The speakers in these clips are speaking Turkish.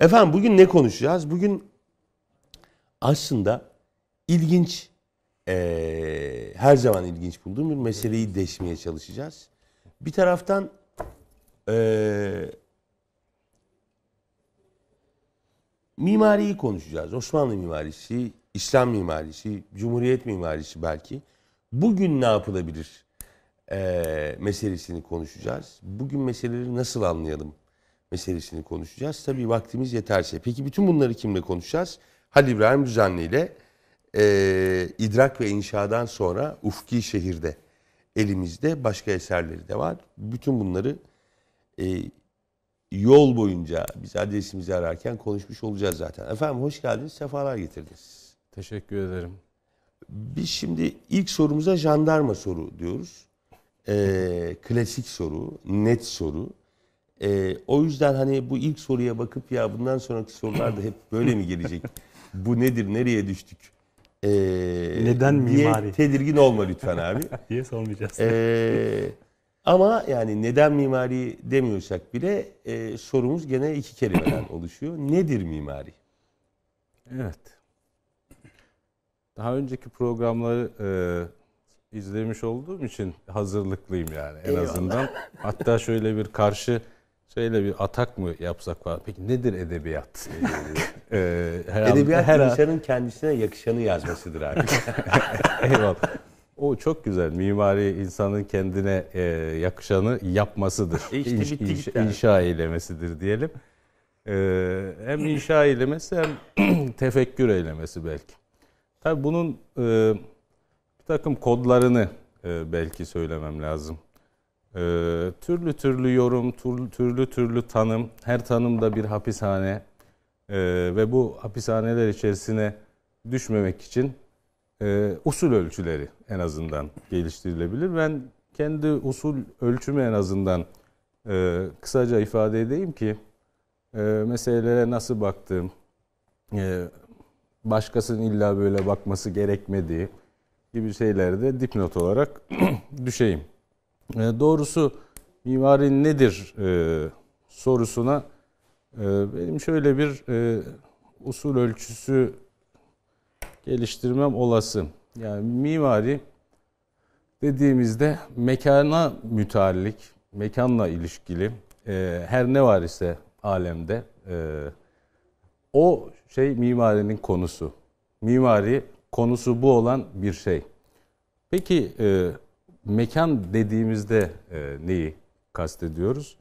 Efendim bugün ne konuşacağız? Bugün aslında ilginç, e, her zaman ilginç bulduğum bir meseleyi deşmeye çalışacağız. Bir taraftan e, mimariyi konuşacağız. Osmanlı mimarisi, İslam mimarisi, Cumhuriyet mimarisi belki. Bugün ne yapılabilir e, meselesini konuşacağız. Bugün meseleleri nasıl anlayalım meselesini konuşacağız. Tabii vaktimiz yeterse. Peki bütün bunları kimle konuşacağız? Halil İbrahim Düzenli ile e, idrak ve İnşadan sonra Ufki Şehir'de elimizde başka eserleri de var. Bütün bunları e, yol boyunca biz adresimizi ararken konuşmuş olacağız zaten. Efendim hoş geldiniz, sefalar getirdiniz. Teşekkür ederim. Biz şimdi ilk sorumuza jandarma soru diyoruz. E, klasik soru, net soru. E, o yüzden hani bu ilk soruya bakıp ya bundan sonraki sorular da hep böyle mi gelecek? bu nedir? Nereye düştük? E, Neden diye mimari? Tedirgin olma lütfen abi. diye sormayacağız. E, ama yani neden mimari demiyorsak bile e, sorumuz gene iki kelimeden oluşuyor. Nedir mimari? Evet. Daha önceki programları e, izlemiş olduğum için hazırlıklıyım yani en Eyvallah. azından. Hatta şöyle bir karşı şöyle bir atak mı yapsak var. Peki nedir edebiyat? ee, her edebiyat an, her insanın an... kendisine yakışanı yazmasıdır abi. Eyvallah. O çok güzel. Mimari insanın kendine e, yakışanı yapmasıdır. İşte işte İnş, bitti, inşa, yani. inşa eylemesidir diyelim. Ee, hem inşa eylemesi hem tefekkür eylemesi belki. Tabi bunun e, bir takım kodlarını e, belki söylemem lazım. Ee, türlü türlü yorum, türlü, türlü türlü tanım, her tanımda bir hapishane ee, ve bu hapishaneler içerisine düşmemek için e, usul ölçüleri en azından geliştirilebilir. Ben kendi usul ölçümü en azından e, kısaca ifade edeyim ki e, meselelere nasıl baktığım, e, başkasının illa böyle bakması gerekmediği gibi şeylerde dipnot olarak düşeyim. E, doğrusu mivarin nedir e, sorusuna e, benim şöyle bir usul ölçüsü geliştirmem olası. Yani mimari dediğimizde mekana müteallik, mekanla ilişkili her ne var ise alemde o şey mimarinin konusu. Mimari konusu bu olan bir şey. Peki e, mekan dediğimizde e, neyi kastediyoruz?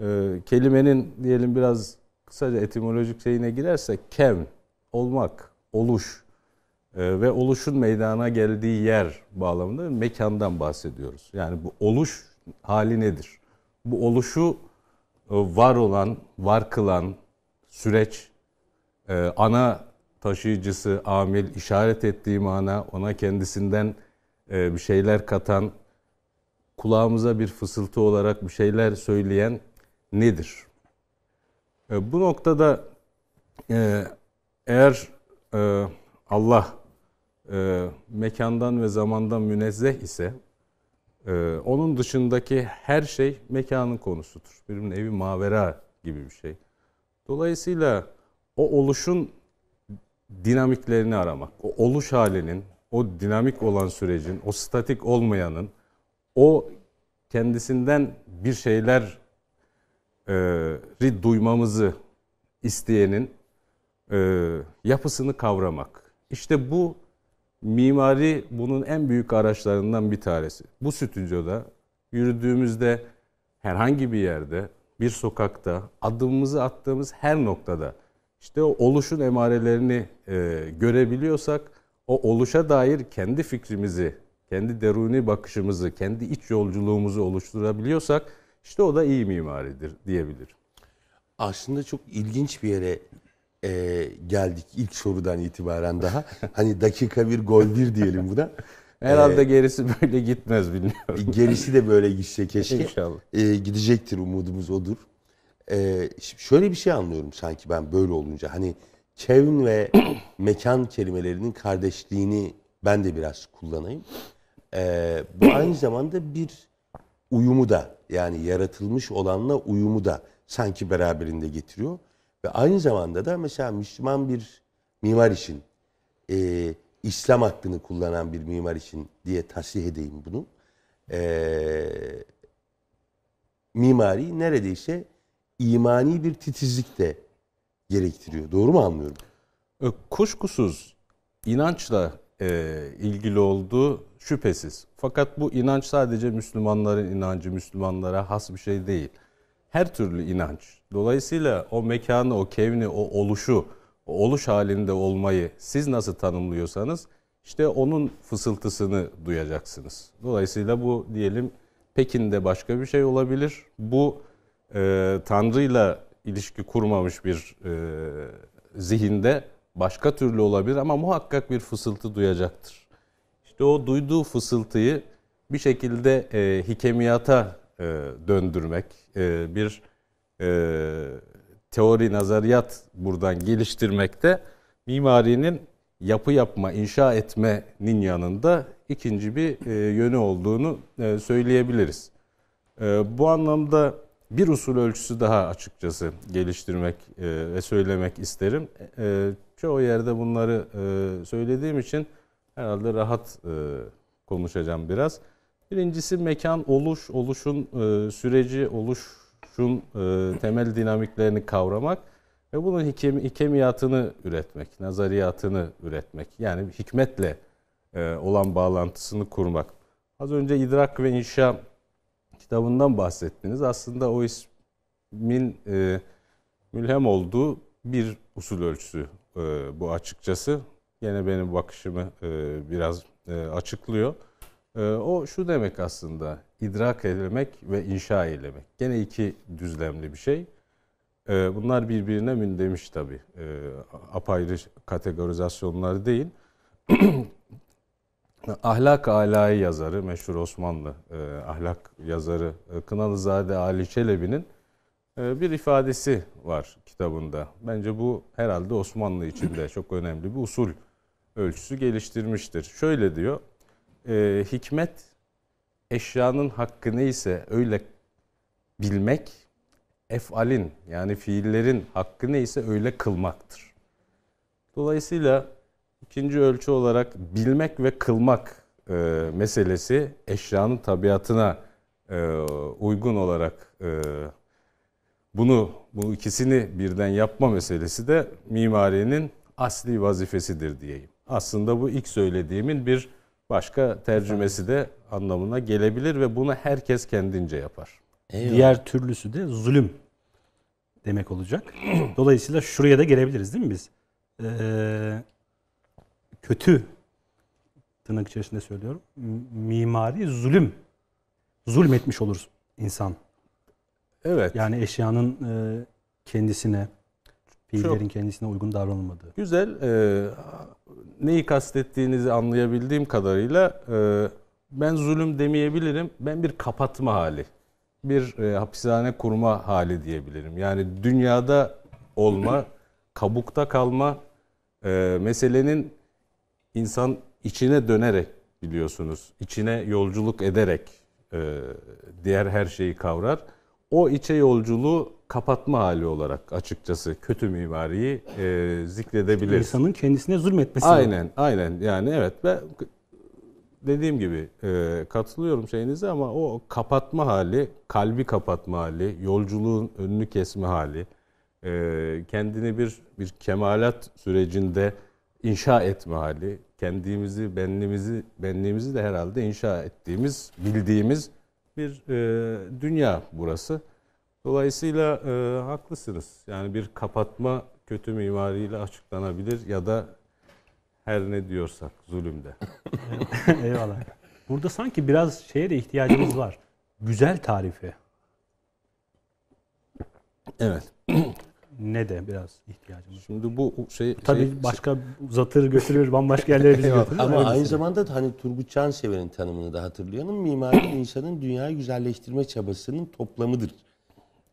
E, kelimenin diyelim biraz kısaca etimolojik şeyine girersek kem olmak, oluş e, ve oluşun meydana geldiği yer bağlamında mekandan bahsediyoruz. Yani bu oluş hali nedir? Bu oluşu e, var olan, var kılan süreç, e, ana taşıyıcısı, amil, işaret ettiği mana, ona kendisinden e, bir şeyler katan, kulağımıza bir fısıltı olarak bir şeyler söyleyen nedir? E, bu noktada e, eğer Allah mekandan ve zamandan münezzeh ise onun dışındaki her şey mekanın konusudur. Birbirinin evi mavera gibi bir şey. Dolayısıyla o oluşun dinamiklerini aramak, o oluş halinin, o dinamik olan sürecin, o statik olmayanın, o kendisinden bir şeyler e, duymamızı isteyenin e, yapısını kavramak. İşte bu mimari bunun en büyük araçlarından bir tanesi. Bu stüdyoda yürüdüğümüzde herhangi bir yerde, bir sokakta, adımımızı attığımız her noktada işte o oluşun emarelerini e, görebiliyorsak o oluşa dair kendi fikrimizi, kendi deruni bakışımızı, kendi iç yolculuğumuzu oluşturabiliyorsak işte o da iyi mimaridir diyebilir. Aslında çok ilginç bir yere e, geldik ilk sorudan itibaren daha. hani dakika bir gol bir diyelim buna. Herhalde ee, gerisi böyle gitmez bilmiyorum. E, gerisi de böyle gitse keşke. İnşallah. Ee, gidecektir umudumuz odur. Ee, şöyle bir şey anlıyorum sanki ben böyle olunca. Hani kevn ve mekan kelimelerinin kardeşliğini ben de biraz kullanayım. Ee, bu aynı zamanda bir uyumu da yani yaratılmış olanla uyumu da sanki beraberinde getiriyor. Ve aynı zamanda da mesela Müslüman bir mimar için e, İslam hakkını kullanan bir mimar için diye tasih edeyim bunu. E, mimari neredeyse imani bir titizlik de gerektiriyor. Doğru mu anlıyorum? E, kuşkusuz inançla e, ilgili olduğu şüphesiz. Fakat bu inanç sadece Müslümanların inancı, Müslümanlara has bir şey değil. Her türlü inanç. Dolayısıyla o mekanı, o kevni, o oluşu, o oluş halinde olmayı siz nasıl tanımlıyorsanız işte onun fısıltısını duyacaksınız. Dolayısıyla bu diyelim Pekin'de başka bir şey olabilir. Bu e, Tanrı'yla ilişki kurmamış bir e, zihinde başka türlü olabilir ama muhakkak bir fısıltı duyacaktır. İşte o duyduğu fısıltıyı bir şekilde e, hikemiyata e, döndürmek, e, bir e, teori, nazariyat buradan geliştirmekte mimarinin yapı yapma, inşa etmenin yanında ikinci bir e, yönü olduğunu e, söyleyebiliriz. E, bu anlamda bir usul ölçüsü daha açıkçası geliştirmek e, ve söylemek isterim. E, e, çoğu yerde bunları söylediğim için herhalde rahat konuşacağım biraz. Birincisi mekan oluş, oluşun süreci, oluşun temel dinamiklerini kavramak ve bunun hikem, hikemiyatını üretmek, nazariyatını üretmek. Yani hikmetle olan bağlantısını kurmak. Az önce idrak ve inşa kitabından bahsettiniz. Aslında o ismin e, mülhem olduğu bir usul ölçüsü e, bu açıkçası. Yine benim bakışımı e, biraz e, açıklıyor. E, o şu demek aslında idrak eylemek ve inşa eylemek. Gene iki düzlemli bir şey. E, bunlar birbirine mündemiş tabii. E, apayrı kategorizasyonları değil. Ahlak Alai yazarı, meşhur Osmanlı e, ahlak yazarı e, Kınalızade Ali Çelebi'nin e, bir ifadesi var kitabında. Bence bu herhalde Osmanlı içinde çok önemli bir usul ölçüsü geliştirmiştir. Şöyle diyor, e, hikmet eşyanın hakkı neyse öyle bilmek, efalin yani fiillerin hakkı neyse öyle kılmaktır. Dolayısıyla İkinci ölçü olarak bilmek ve kılmak e, meselesi eşyanın tabiatına e, uygun olarak e, bunu bu ikisini birden yapma meselesi de mimarinin asli vazifesidir diyeyim. Aslında bu ilk söylediğimin bir başka tercümesi de anlamına gelebilir ve bunu herkes kendince yapar. Eyvallah. Diğer türlüsü de zulüm demek olacak. Dolayısıyla şuraya da gelebiliriz değil mi biz? Ee, kötü tırnak içerisinde söylüyorum. Mimari zulüm. zulüm etmiş olur insan. Evet. Yani eşyanın e, kendisine, fiillerin kendisine uygun davranılmadığı. Güzel. E, neyi kastettiğinizi anlayabildiğim kadarıyla e, ben zulüm demeyebilirim. Ben bir kapatma hali, bir hapishane kurma hali diyebilirim. Yani dünyada olma, kabukta kalma, meselenin insan içine dönerek biliyorsunuz, içine yolculuk ederek e, diğer her şeyi kavrar. O içe yolculuğu kapatma hali olarak açıkçası kötü mimariyi e, zikredebiliriz. İnsanın kendisine zulmetmesi. Aynen, var. aynen. Yani evet ve dediğim gibi e, katılıyorum şeyinize ama o kapatma hali, kalbi kapatma hali, yolculuğun önünü kesme hali, e, kendini bir bir kemalat sürecinde inşa etme hali, kendimizi, benliğimizi, benliğimizi de herhalde inşa ettiğimiz, bildiğimiz bir e, dünya burası. Dolayısıyla e, haklısınız. Yani bir kapatma kötü mimariyle açıklanabilir ya da her ne diyorsak zulümde. Eyvallah. Burada sanki biraz şeye de ihtiyacımız var. Güzel tarifi. Evet ne de biraz ihtiyacımız Şimdi bu şey... şey- Tabii şey, başka zatır götürür bambaşka yerlere bizi götürür. Ama aynı mesela. Şey. zamanda hani Turgut Çansever'in tanımını da hatırlayalım. Mimari insanın dünyayı güzelleştirme çabasının toplamıdır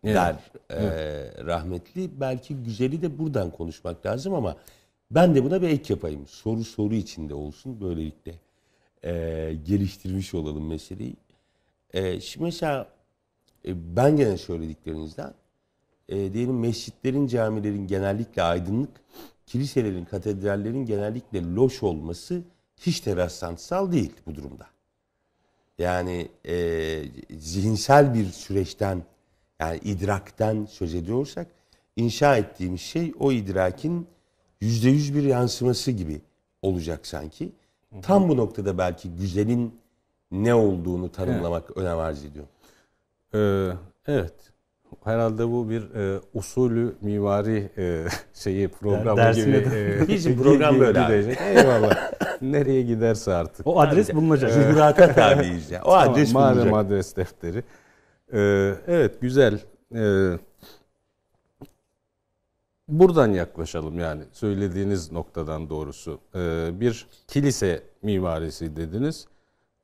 evet. der E, rahmetli. Belki güzeli de buradan konuşmak lazım ama ben de buna bir ek yapayım. Soru soru içinde olsun böylelikle e, geliştirmiş olalım meseleyi. E, şimdi mesela e, ben gene söylediklerinizden e, diyelim mescitlerin, camilerin genellikle aydınlık, kiliselerin, katedrallerin genellikle loş olması hiç de rastlantırsal değil bu durumda. Yani e, zihinsel bir süreçten, yani idrakten söz ediyorsak, inşa ettiğimiz şey o idrakin yüzde yüz bir yansıması gibi olacak sanki. Tam bu noktada belki güzelin ne olduğunu tanımlamak evet. önem arz ediyor. Ee, evet herhalde bu bir e, usulü mimari e, şeyi programı Dersin gibi. E, Hiç program böyle abi. Eyvallah. Nereye giderse artık. O adres bulunacak. E, Zührata tabiyiz ya. O adres madem bulunacak. Madem adres defteri. Ee, evet güzel. Ee, buradan yaklaşalım yani söylediğiniz noktadan doğrusu. Ee, bir kilise mimarisi dediniz.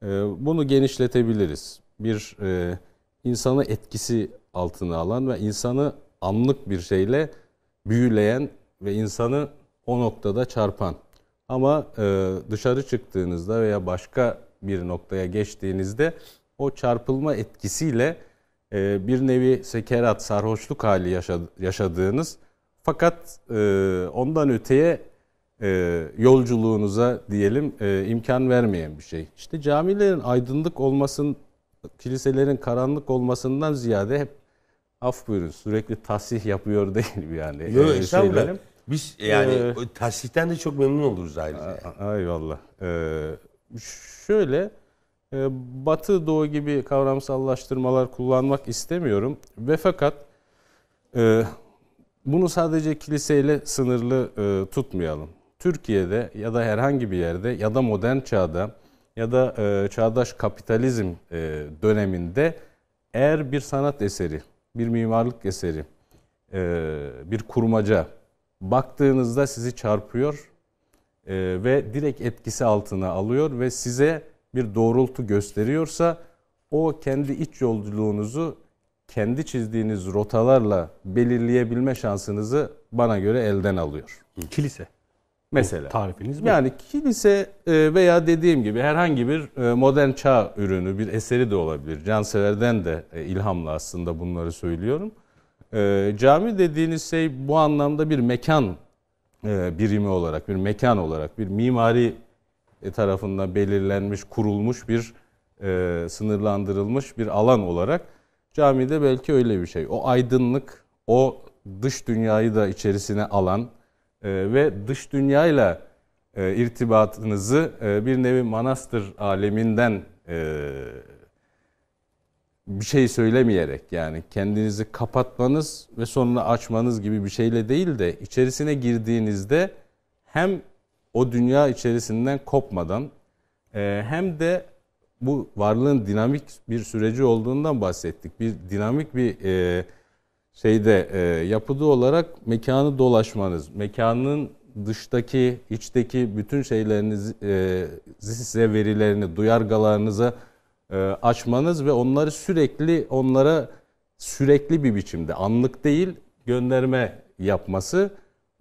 Ee, bunu genişletebiliriz. Bir e, insanı etkisi altına alan ve insanı anlık bir şeyle büyüleyen ve insanı o noktada çarpan. Ama e, dışarı çıktığınızda veya başka bir noktaya geçtiğinizde o çarpılma etkisiyle e, bir nevi sekerat, sarhoşluk hali yaşadığınız fakat e, ondan öteye e, yolculuğunuza diyelim e, imkan vermeyen bir şey. İşte camilerin aydınlık olmasın kiliselerin karanlık olmasından ziyade hep af buyurun sürekli tahsih yapıyor değilim yani. Yok e, estağfurullah. Biz yani ee, tahsihten de çok memnun oluruz ayrıca. Yani. Eyvallah. Ee, şöyle e, batı doğu gibi kavramsallaştırmalar kullanmak istemiyorum ve fakat e, bunu sadece kiliseyle sınırlı e, tutmayalım. Türkiye'de ya da herhangi bir yerde ya da modern çağda ya da e, çağdaş kapitalizm e, döneminde eğer bir sanat eseri bir mimarlık eseri, e, bir kurmaca baktığınızda sizi çarpıyor e, ve direkt etkisi altına alıyor ve size bir doğrultu gösteriyorsa o kendi iç yolculuğunuzu kendi çizdiğiniz rotalarla belirleyebilme şansınızı bana göre elden alıyor. Kilise. Mesela. tarifiniz mi? Yani kilise e, veya dediğim gibi herhangi bir e, modern çağ ürünü, bir eseri de olabilir. Cansever'den de e, ilhamla aslında bunları söylüyorum. Cami dediğiniz şey bu anlamda bir mekan birimi olarak, bir mekan olarak, bir mimari tarafından belirlenmiş, kurulmuş bir sınırlandırılmış bir alan olarak camide belki öyle bir şey. O aydınlık, o dış dünyayı da içerisine alan, ee, ve dış dünyayla e, irtibatınızı e, bir nevi manastır aleminden e, bir şey söylemeyerek yani kendinizi kapatmanız ve sonra açmanız gibi bir şeyle değil de içerisine girdiğinizde hem o dünya içerisinden kopmadan hem de bu varlığın dinamik bir süreci olduğundan bahsettik. Bir dinamik bir e, şeyde e, yapıda olarak mekanı dolaşmanız, mekanın dıştaki, içteki bütün şeylerinizi e, size verilerini, duyargalarınızı e, açmanız ve onları sürekli onlara sürekli bir biçimde anlık değil gönderme yapması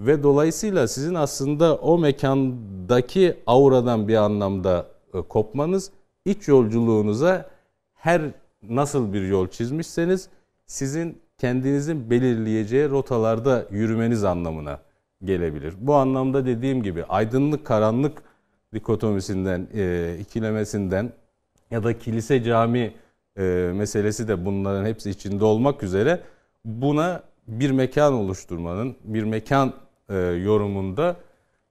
ve dolayısıyla sizin aslında o mekandaki auradan bir anlamda e, kopmanız iç yolculuğunuza her nasıl bir yol çizmişseniz sizin kendinizin belirleyeceği rotalarda yürümeniz anlamına gelebilir. Bu anlamda dediğim gibi aydınlık karanlık dikotomisinden, e, ikilemesinden ya da kilise cami e, meselesi de bunların hepsi içinde olmak üzere buna bir mekan oluşturmanın, bir mekan e, yorumunda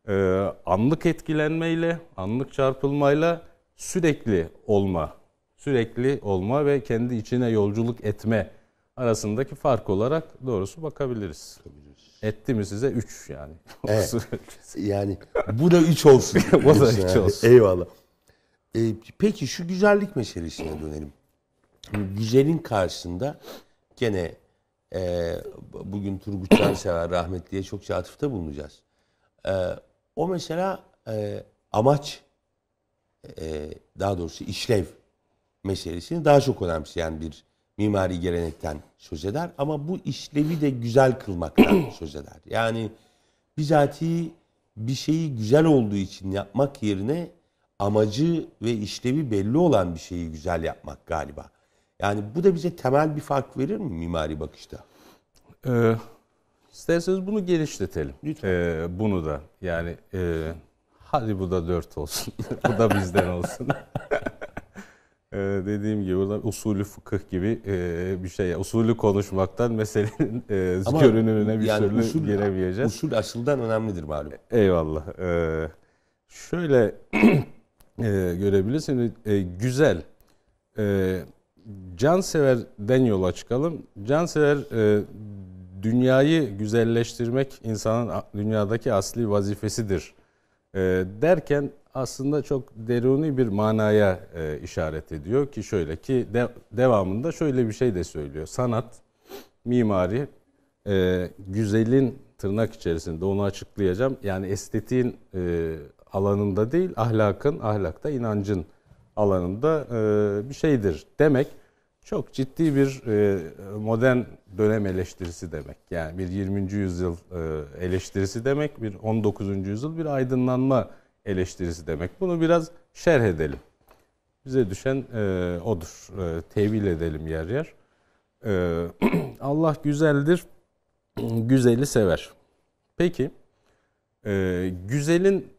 e, anlık etkilenmeyle, anlık çarpılmayla sürekli olma, sürekli olma ve kendi içine yolculuk etme arasındaki fark olarak doğrusu bakabiliriz. bakabiliriz. Etti mi size 3 yani. Evet. yani bu da 3 olsun. bu da 3 olsun. Eyvallah. Ee, peki şu güzellik meselesine dönelim. Güzelin karşısında gene e, bugün Turgut Cansever rahmetliye çok atıfta bulunacağız. E, o mesela e, amaç e, daha doğrusu işlev meselesini daha çok önemseyen bir mimari gelenekten söz eder ama bu işlevi de güzel kılmaktan söz eder. Yani bizatihi bir şeyi güzel olduğu için yapmak yerine amacı ve işlevi belli olan bir şeyi güzel yapmak galiba. Yani bu da bize temel bir fark verir mi mimari bakışta? Ee, isterseniz bunu geliştirelim. Lütfen. Ee, bunu da yani e, hadi bu da dört olsun. bu da bizden olsun. e, dediğim gibi burada usulü fıkıh gibi e, bir şey. Usulü konuşmaktan meselenin e, görünümüne bir yani türlü usul, giremeyeceğiz. Usul aslından önemlidir malum. E, eyvallah. E, şöyle e, görebilirsiniz. E, güzel. E, canseverden yola çıkalım. Cansever e, dünyayı güzelleştirmek insanın dünyadaki asli vazifesidir e, derken aslında çok deruni bir manaya e, işaret ediyor ki şöyle ki de, devamında şöyle bir şey de söylüyor. Sanat, mimari, e, güzelin tırnak içerisinde onu açıklayacağım. Yani estetiğin e, alanında değil, ahlakın, ahlakta inancın alanında e, bir şeydir demek. Çok ciddi bir e, modern dönem eleştirisi demek. Yani bir 20. yüzyıl e, eleştirisi demek, bir 19. yüzyıl bir aydınlanma eleştirisi demek. Bunu biraz şerh edelim. Bize düşen e, odur. E, tevil edelim yer yer. E, Allah güzeldir, güzeli sever. Peki, e, güzelin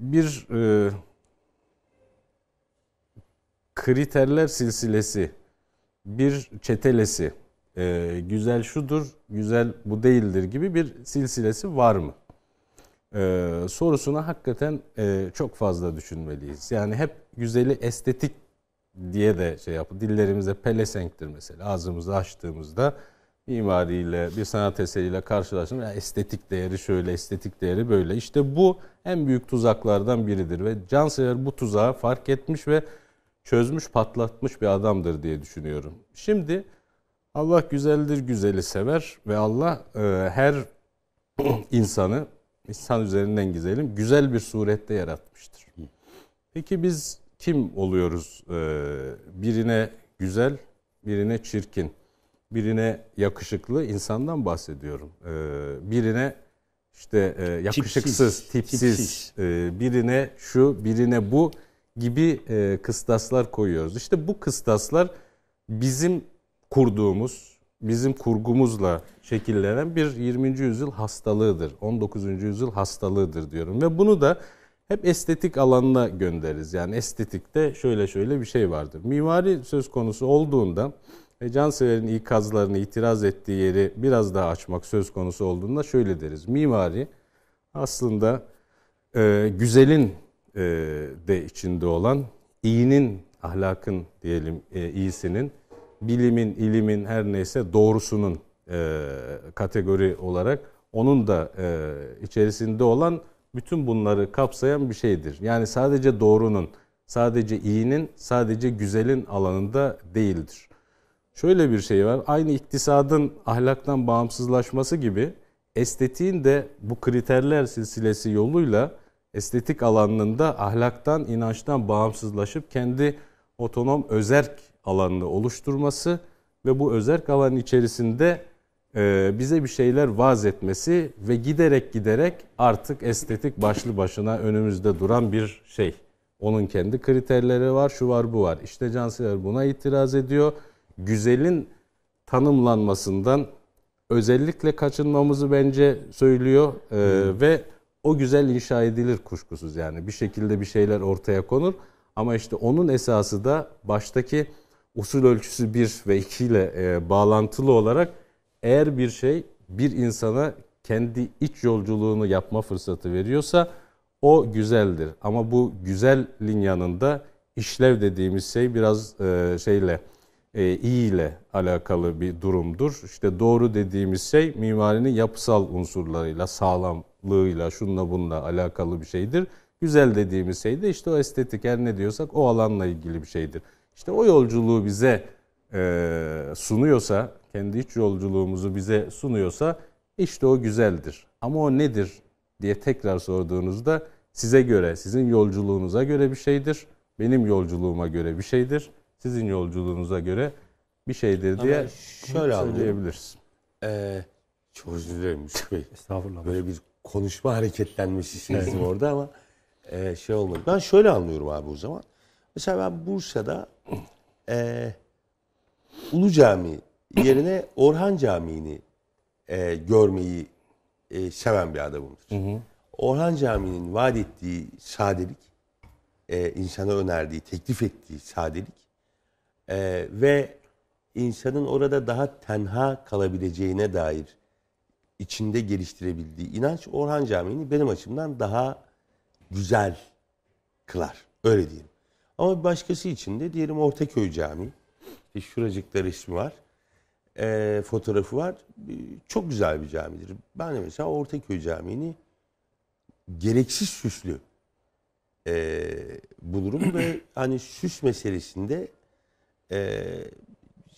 bir e, kriterler silsilesi, bir çetelesi, e, güzel şudur, güzel bu değildir gibi bir silsilesi var mı? e, sorusuna hakikaten e, çok fazla düşünmeliyiz. Yani hep güzeli estetik diye de şey yapıp dillerimize pelesenktir mesela ağzımızı açtığımızda mimariyle bir sanat eseriyle karşılaştığımız estetik değeri şöyle estetik değeri böyle İşte bu en büyük tuzaklardan biridir ve Cansever bu tuzağı fark etmiş ve çözmüş patlatmış bir adamdır diye düşünüyorum. Şimdi Allah güzeldir güzeli sever ve Allah e, her insanı insan üzerinden gidelim. Güzel bir surette yaratmıştır. Peki biz kim oluyoruz? Ee, birine güzel, birine çirkin, birine yakışıklı insandan bahsediyorum. Ee, birine işte e, yakışıksız, tipsiz, tipsiz, tipsiz. E, birine şu, birine bu gibi e, kıstaslar koyuyoruz. İşte bu kıstaslar bizim kurduğumuz bizim kurgumuzla şekillenen bir 20. yüzyıl hastalığıdır. 19. yüzyıl hastalığıdır diyorum ve bunu da hep estetik alanına göndeririz. Yani estetikte şöyle şöyle bir şey vardır. Mimari söz konusu olduğunda ve canseverin ikazlarını itiraz ettiği yeri biraz daha açmak söz konusu olduğunda şöyle deriz. Mimari aslında e, güzelin e, de içinde olan iyinin, ahlakın diyelim e, iyisinin bilimin, ilimin her neyse doğrusunun e, kategori olarak onun da e, içerisinde olan bütün bunları kapsayan bir şeydir. Yani sadece doğrunun, sadece iyinin, sadece güzelin alanında değildir. Şöyle bir şey var. Aynı iktisadın ahlaktan bağımsızlaşması gibi estetiğin de bu kriterler silsilesi yoluyla estetik alanında ahlaktan, inançtan bağımsızlaşıp kendi otonom özerk alanını oluşturması ve bu özerk alan içerisinde e, bize bir şeyler vaz etmesi ve giderek giderek artık estetik başlı başına önümüzde duran bir şey. Onun kendi kriterleri var, şu var, bu var. İşte Cansever buna itiraz ediyor. Güzelin tanımlanmasından özellikle kaçınmamızı bence söylüyor ee, hmm. ve o güzel inşa edilir kuşkusuz yani bir şekilde bir şeyler ortaya konur ama işte onun esası da baştaki usul ölçüsü 1 ve 2 ile e, bağlantılı olarak eğer bir şey bir insana kendi iç yolculuğunu yapma fırsatı veriyorsa o güzeldir. Ama bu güzelin yanında işlev dediğimiz şey biraz e, şeyle e, iyiyle alakalı bir durumdur. İşte doğru dediğimiz şey mimarinin yapısal unsurlarıyla, sağlamlığıyla, şunla bununla alakalı bir şeydir. Güzel dediğimiz şey de işte o estetik her ne diyorsak o alanla ilgili bir şeydir. İşte o yolculuğu bize e, sunuyorsa, kendi iç yolculuğumuzu bize sunuyorsa işte o güzeldir. Ama o nedir diye tekrar sorduğunuzda size göre, sizin yolculuğunuza göre bir şeydir. Benim yolculuğuma göre bir şeydir. Sizin yolculuğunuza göre bir şeydir diye Ama şöyle söyleyebiliriz. Ee, çok özür dilerim Yusuf Bey. Estağfurullah. Böyle bir konuşma hareketlenmesi sizin orada ama e, şey olmadı. Ben şöyle anlıyorum abi o zaman. Mesela ben Bursa'da e, Ulu Cami yerine Orhan Camii'ni e, görmeyi e, seven bir adamımdır. Hı hı. Orhan Camii'nin vaat ettiği sadelik, e, insana önerdiği, teklif ettiği sadelik e, ve insanın orada daha tenha kalabileceğine dair içinde geliştirebildiği inanç Orhan Camii'ni benim açımdan daha güzel kılar. Öyle diyeyim. Ama bir başkası için de diyelim Ortaköy Camii. şuracıklar ismi var. E, fotoğrafı var. çok güzel bir camidir. Ben de mesela Ortaköy Camii'ni gereksiz süslü e, bulurum ve hani süs meselesinde e,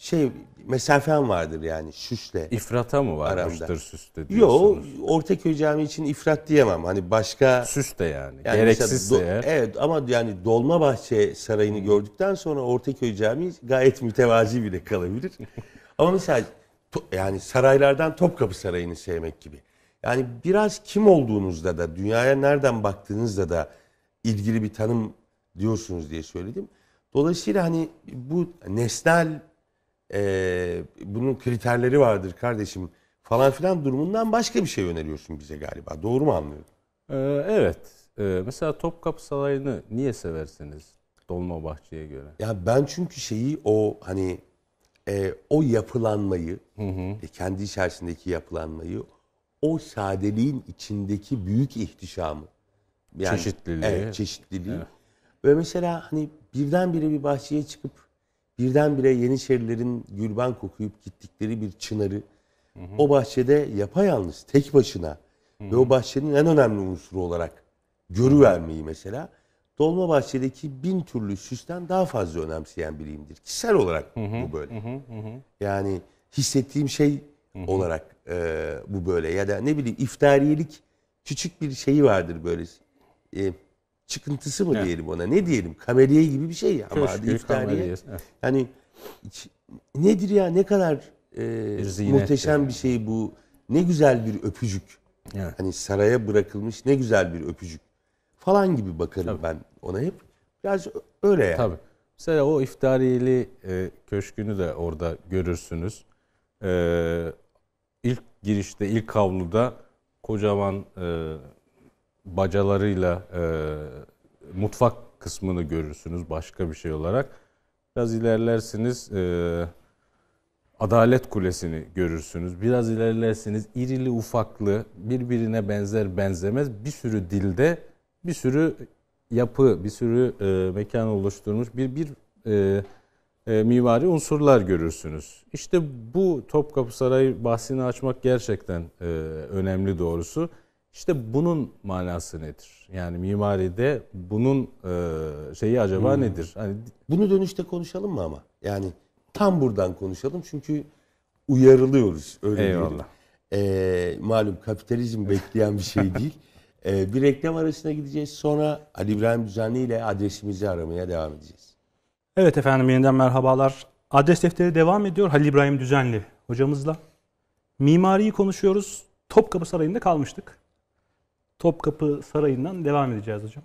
şey mesafem vardır yani şüşle. İfrata mı varmıştır aramda. süste diyorsunuz? Yok Ortaköy cami için ifrat diyemem. Hani başka... Süs de yani. yani Gereksiz do, eğer. Evet ama yani Dolmabahçe Sarayı'nı hmm. gördükten sonra Ortaköy cami gayet mütevazi bile kalabilir. ama mesela to, yani saraylardan Topkapı Sarayı'nı sevmek gibi. Yani biraz kim olduğunuzda da dünyaya nereden baktığınızda da ilgili bir tanım diyorsunuz diye söyledim. Dolayısıyla hani bu nesnel e, bunun kriterleri vardır kardeşim falan filan durumundan başka bir şey öneriyorsun bize galiba. Doğru mu anlıyorum? Ee, evet. Ee, mesela Topkapı Sarayı'nı niye seversiniz Dolmabahçe'ye göre? Ya ben çünkü şeyi o hani e, o yapılanmayı, hı hı. E, kendi içerisindeki yapılanmayı, o sadeliğin içindeki büyük ihtişamı. Yani, çeşitliliği. Evet, çeşitliliği. Evet. Ve mesela hani birdenbire bir bahçeye çıkıp birdenbire Yeniçerilerin gülben kokuyup gittikleri bir çınarı hı hı. o bahçede yapayalnız tek başına hı hı. ve o bahçenin en önemli unsuru olarak görüvermeyi mesela dolma bahçedeki bin türlü süsten daha fazla önemseyen biriyimdir. Kişisel olarak hı hı. bu böyle. Hı hı hı. Yani hissettiğim şey hı hı. olarak e, bu böyle ya da ne bileyim iftariyelik küçük bir şeyi vardır böyle. E, çıkıntısı mı evet. diyelim ona? Ne diyelim? Kameriye gibi bir şey ya. Köşkü, ama iftariye. Yani nedir ya ne kadar e, bir muhteşem yani. bir şey bu. Ne güzel bir öpücük. Evet. Hani saraya bırakılmış ne güzel bir öpücük falan gibi bakarım Tabii. ben ona hep. Biraz öyle yani. Tabii. Mesela o iftariyeli e, köşkünü de orada görürsünüz. E, ilk girişte, ilk havluda kocaman e, bacalarıyla e, mutfak kısmını görürsünüz başka bir şey olarak. Biraz ilerlersiniz e, Adalet Kulesi'ni görürsünüz. Biraz ilerlersiniz irili ufaklı birbirine benzer benzemez bir sürü dilde bir sürü yapı, bir sürü e, mekan oluşturmuş bir bir e, e, mivari unsurlar görürsünüz. İşte bu Topkapı Sarayı bahsini açmak gerçekten e, önemli doğrusu. İşte bunun manası nedir? Yani mimaride bunun e, şeyi acaba hmm. nedir? Hani bunu dönüşte konuşalım mı ama? Yani tam buradan konuşalım çünkü uyarılıyoruz öyle Eyvallah. Ee, malum kapitalizm bekleyen bir şey değil. Ee, bir reklam arasına gideceğiz. Sonra Ali İbrahim Düzenli ile adresimizi aramaya devam edeceğiz. Evet efendim yeniden merhabalar. Adres defteri devam ediyor Halil İbrahim Düzenli hocamızla. Mimariyi konuşuyoruz. Topkapı Sarayı'nda kalmıştık. Topkapı Sarayı'ndan devam edeceğiz hocam.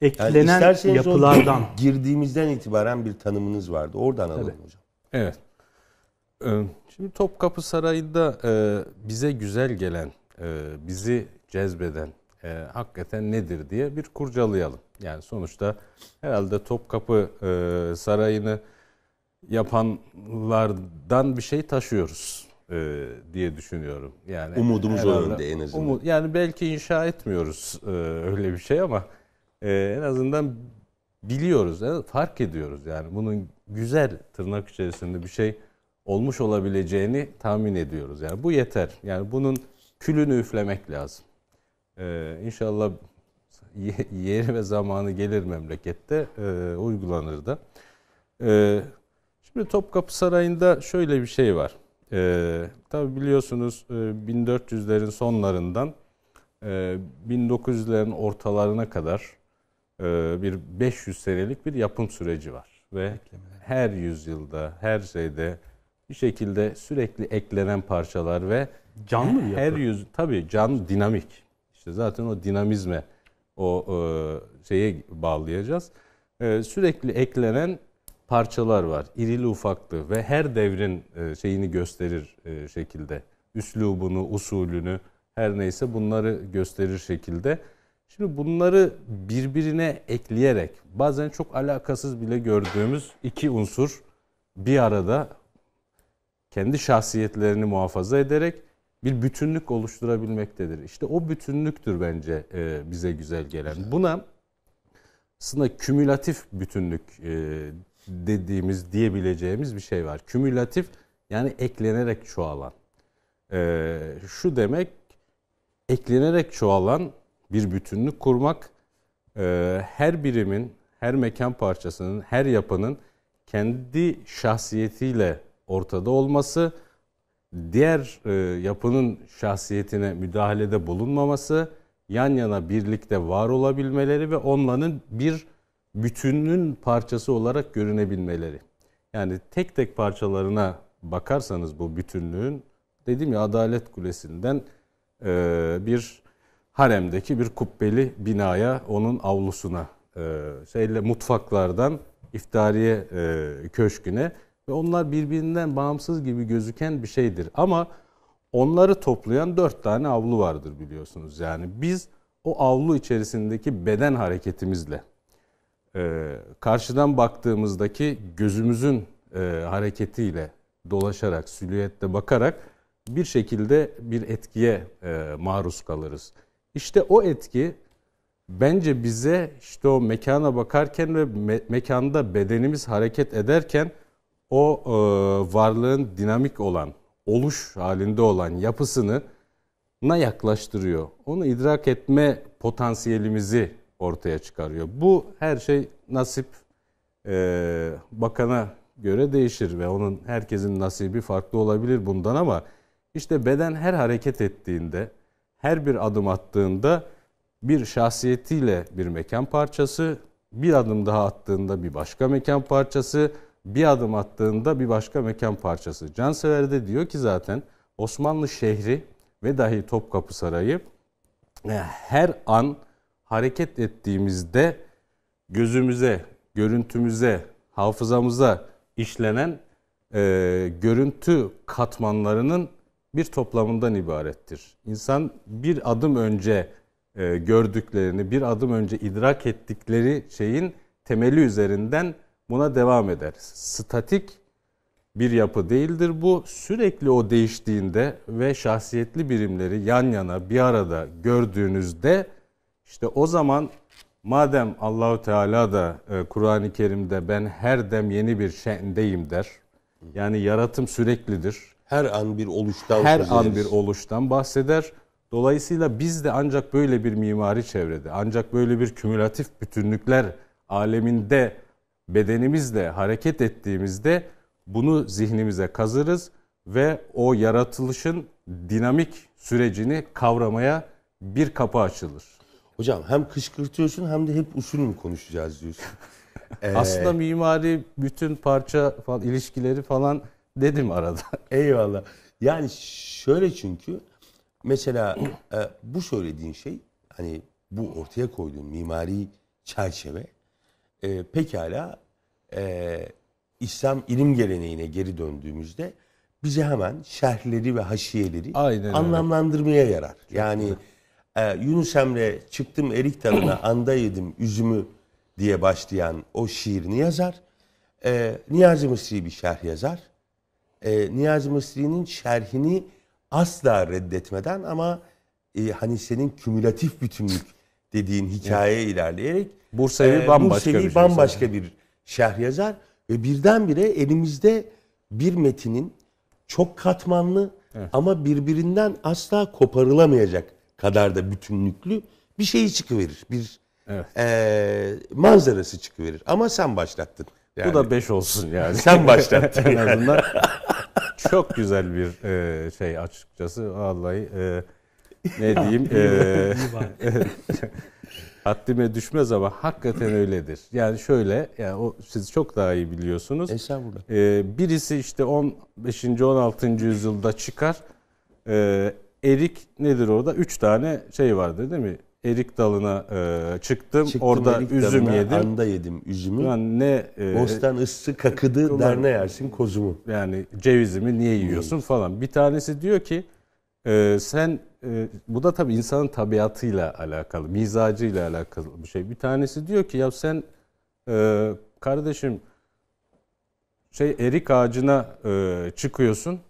Eklenen yani yapılardan. Girdiğimizden itibaren bir tanımınız vardı. Oradan alalım Tabii. hocam. Evet. Ee, şimdi Topkapı Sarayı'nda e, bize güzel gelen, e, bizi cezbeden e, hakikaten nedir diye bir kurcalayalım. Yani sonuçta herhalde Topkapı Sarayı'nı yapanlardan bir şey taşıyoruz e, diye düşünüyorum. Yani umudumuz herhalde, o yönde en azından. Umut, yani belki inşa etmiyoruz e, öyle bir şey ama e, en azından biliyoruz, yani e, fark ediyoruz yani bunun güzel tırnak içerisinde bir şey olmuş olabileceğini tahmin ediyoruz. Yani bu yeter. Yani bunun külünü üflemek lazım. Ee, inşallah yeri ve zamanı gelir memlekette e, uygulanır da. E, şimdi Topkapı Sarayı'nda şöyle bir şey var. E, tabii biliyorsunuz e, 1400'lerin sonlarından e, 1900'lerin ortalarına kadar e, bir 500 senelik bir yapım süreci var. Ve Eklemeler. her yüzyılda, her şeyde bir şekilde sürekli eklenen parçalar ve canlı bir yapı. Her yüz tabii can dinamik. İşte zaten o dinamizme o e, şeye bağlayacağız. E, sürekli eklenen parçalar var. İrili ufaklı ve her devrin e, şeyini gösterir e, şekilde. Üslubunu, usulünü her neyse bunları gösterir şekilde. Şimdi bunları birbirine ekleyerek bazen çok alakasız bile gördüğümüz iki unsur bir arada kendi şahsiyetlerini muhafaza ederek bir bütünlük oluşturabilmektedir. İşte o bütünlüktür bence e, bize güzel gelen. Buna aslında kümülatif bütünlük dediğimiz diyebileceğimiz bir şey var. Kümülatif yani eklenerek çoğalan. Ee, şu demek eklenerek çoğalan bir bütünlük kurmak e, her birimin, her mekan parçasının, her yapının kendi şahsiyetiyle ortada olması, diğer e, yapının şahsiyetine müdahalede bulunmaması, yan yana birlikte var olabilmeleri ve onların bir bütünün parçası olarak görünebilmeleri. Yani tek tek parçalarına bakarsanız bu bütünlüğün dedim ya Adalet Kulesi'nden e, bir haremdeki bir kubbeli binaya onun avlusuna e, şeyle mutfaklardan iftariye e, köşküne ve onlar birbirinden bağımsız gibi gözüken bir şeydir. Ama onları toplayan dört tane avlu vardır biliyorsunuz. Yani biz o avlu içerisindeki beden hareketimizle ee, karşıdan baktığımızdaki gözümüzün e, hareketiyle dolaşarak, silüette bakarak bir şekilde bir etkiye e, maruz kalırız. İşte o etki bence bize işte o mekana bakarken ve me- mekanda bedenimiz hareket ederken o e, varlığın dinamik olan, oluş halinde olan yapısını na yaklaştırıyor. Onu idrak etme potansiyelimizi ortaya çıkarıyor. Bu her şey nasip e, bakana göre değişir ve onun herkesin nasibi farklı olabilir bundan ama işte beden her hareket ettiğinde, her bir adım attığında bir şahsiyetiyle bir mekan parçası, bir adım daha attığında bir başka mekan parçası, bir adım attığında bir başka mekan parçası. Cansever de diyor ki zaten Osmanlı şehri ve dahi Topkapı Sarayı e, her an hareket ettiğimizde gözümüze, görüntümüze, hafızamıza işlenen e, görüntü katmanlarının bir toplamından ibarettir. İnsan bir adım önce e, gördüklerini, bir adım önce idrak ettikleri şeyin temeli üzerinden buna devam eder. Statik bir yapı değildir bu. Sürekli o değiştiğinde ve şahsiyetli birimleri yan yana bir arada gördüğünüzde işte o zaman madem Allahu Teala da e, Kur'an-ı Kerim'de ben her dem yeni bir şeyindeyim der. Yani yaratım süreklidir. Her an bir oluştan Her söz an bir oluştan bahseder. Dolayısıyla biz de ancak böyle bir mimari çevrede, ancak böyle bir kümülatif bütünlükler aleminde bedenimizle hareket ettiğimizde bunu zihnimize kazırız ve o yaratılışın dinamik sürecini kavramaya bir kapı açılır. Hocam hem kışkırtıyorsun hem de hep usul mü konuşacağız diyorsun. ee, Aslında mimari bütün parça falan, ilişkileri falan dedim arada. Eyvallah. Yani şöyle çünkü mesela e, bu söylediğin şey hani bu ortaya koyduğun mimari çerçeve e, pekala e, İslam ilim geleneğine geri döndüğümüzde bize hemen şerhleri ve haşiyeleri Aynen anlamlandırmaya öyle. yarar. Yani ee, Yunus Emre çıktım erik dalına anda yedim üzümü diye başlayan o şiirini yazar. Ee, Niyazi Mısri bir şerh yazar. Ee, Niyazi Mısri'nin şerhini asla reddetmeden ama e, hani senin kümülatif bütünlük dediğin hikayeye evet. ilerleyerek Bursa'yı e, bambaşka, Bursa'yı bir, şey bambaşka bir şerh yazar ve birdenbire elimizde bir metinin çok katmanlı evet. ama birbirinden asla koparılamayacak kadar da bütünlüklü bir şeyi çıkıverir. Bir evet. e, manzarası çıkıverir. Ama sen başlattın. Yani. Bu da 5 olsun yani. Sen başlattın. en azından çok güzel bir e, şey açıkçası. Vallahi e, ne diyeyim e, haddime düşmez ama hakikaten öyledir. Yani şöyle yani o siz çok daha iyi biliyorsunuz. Estağfurullah. E, birisi işte 15. 16. yüzyılda çıkar. E, erik nedir orada? Üç tane şey vardı değil mi? Erik dalına e, çıktım, çıktım. Orada erik üzüm yedim. Anda yedim üzümü. Yani ne e, Bostan ıssı kakıdı der ne yersin kozumu. Yani cevizimi niye yiyorsun niye? falan. Bir tanesi diyor ki e, sen e, bu da tabii insanın tabiatıyla alakalı, mizacıyla alakalı bir şey. Bir tanesi diyor ki ya sen e, kardeşim şey erik ağacına e, çıkıyorsun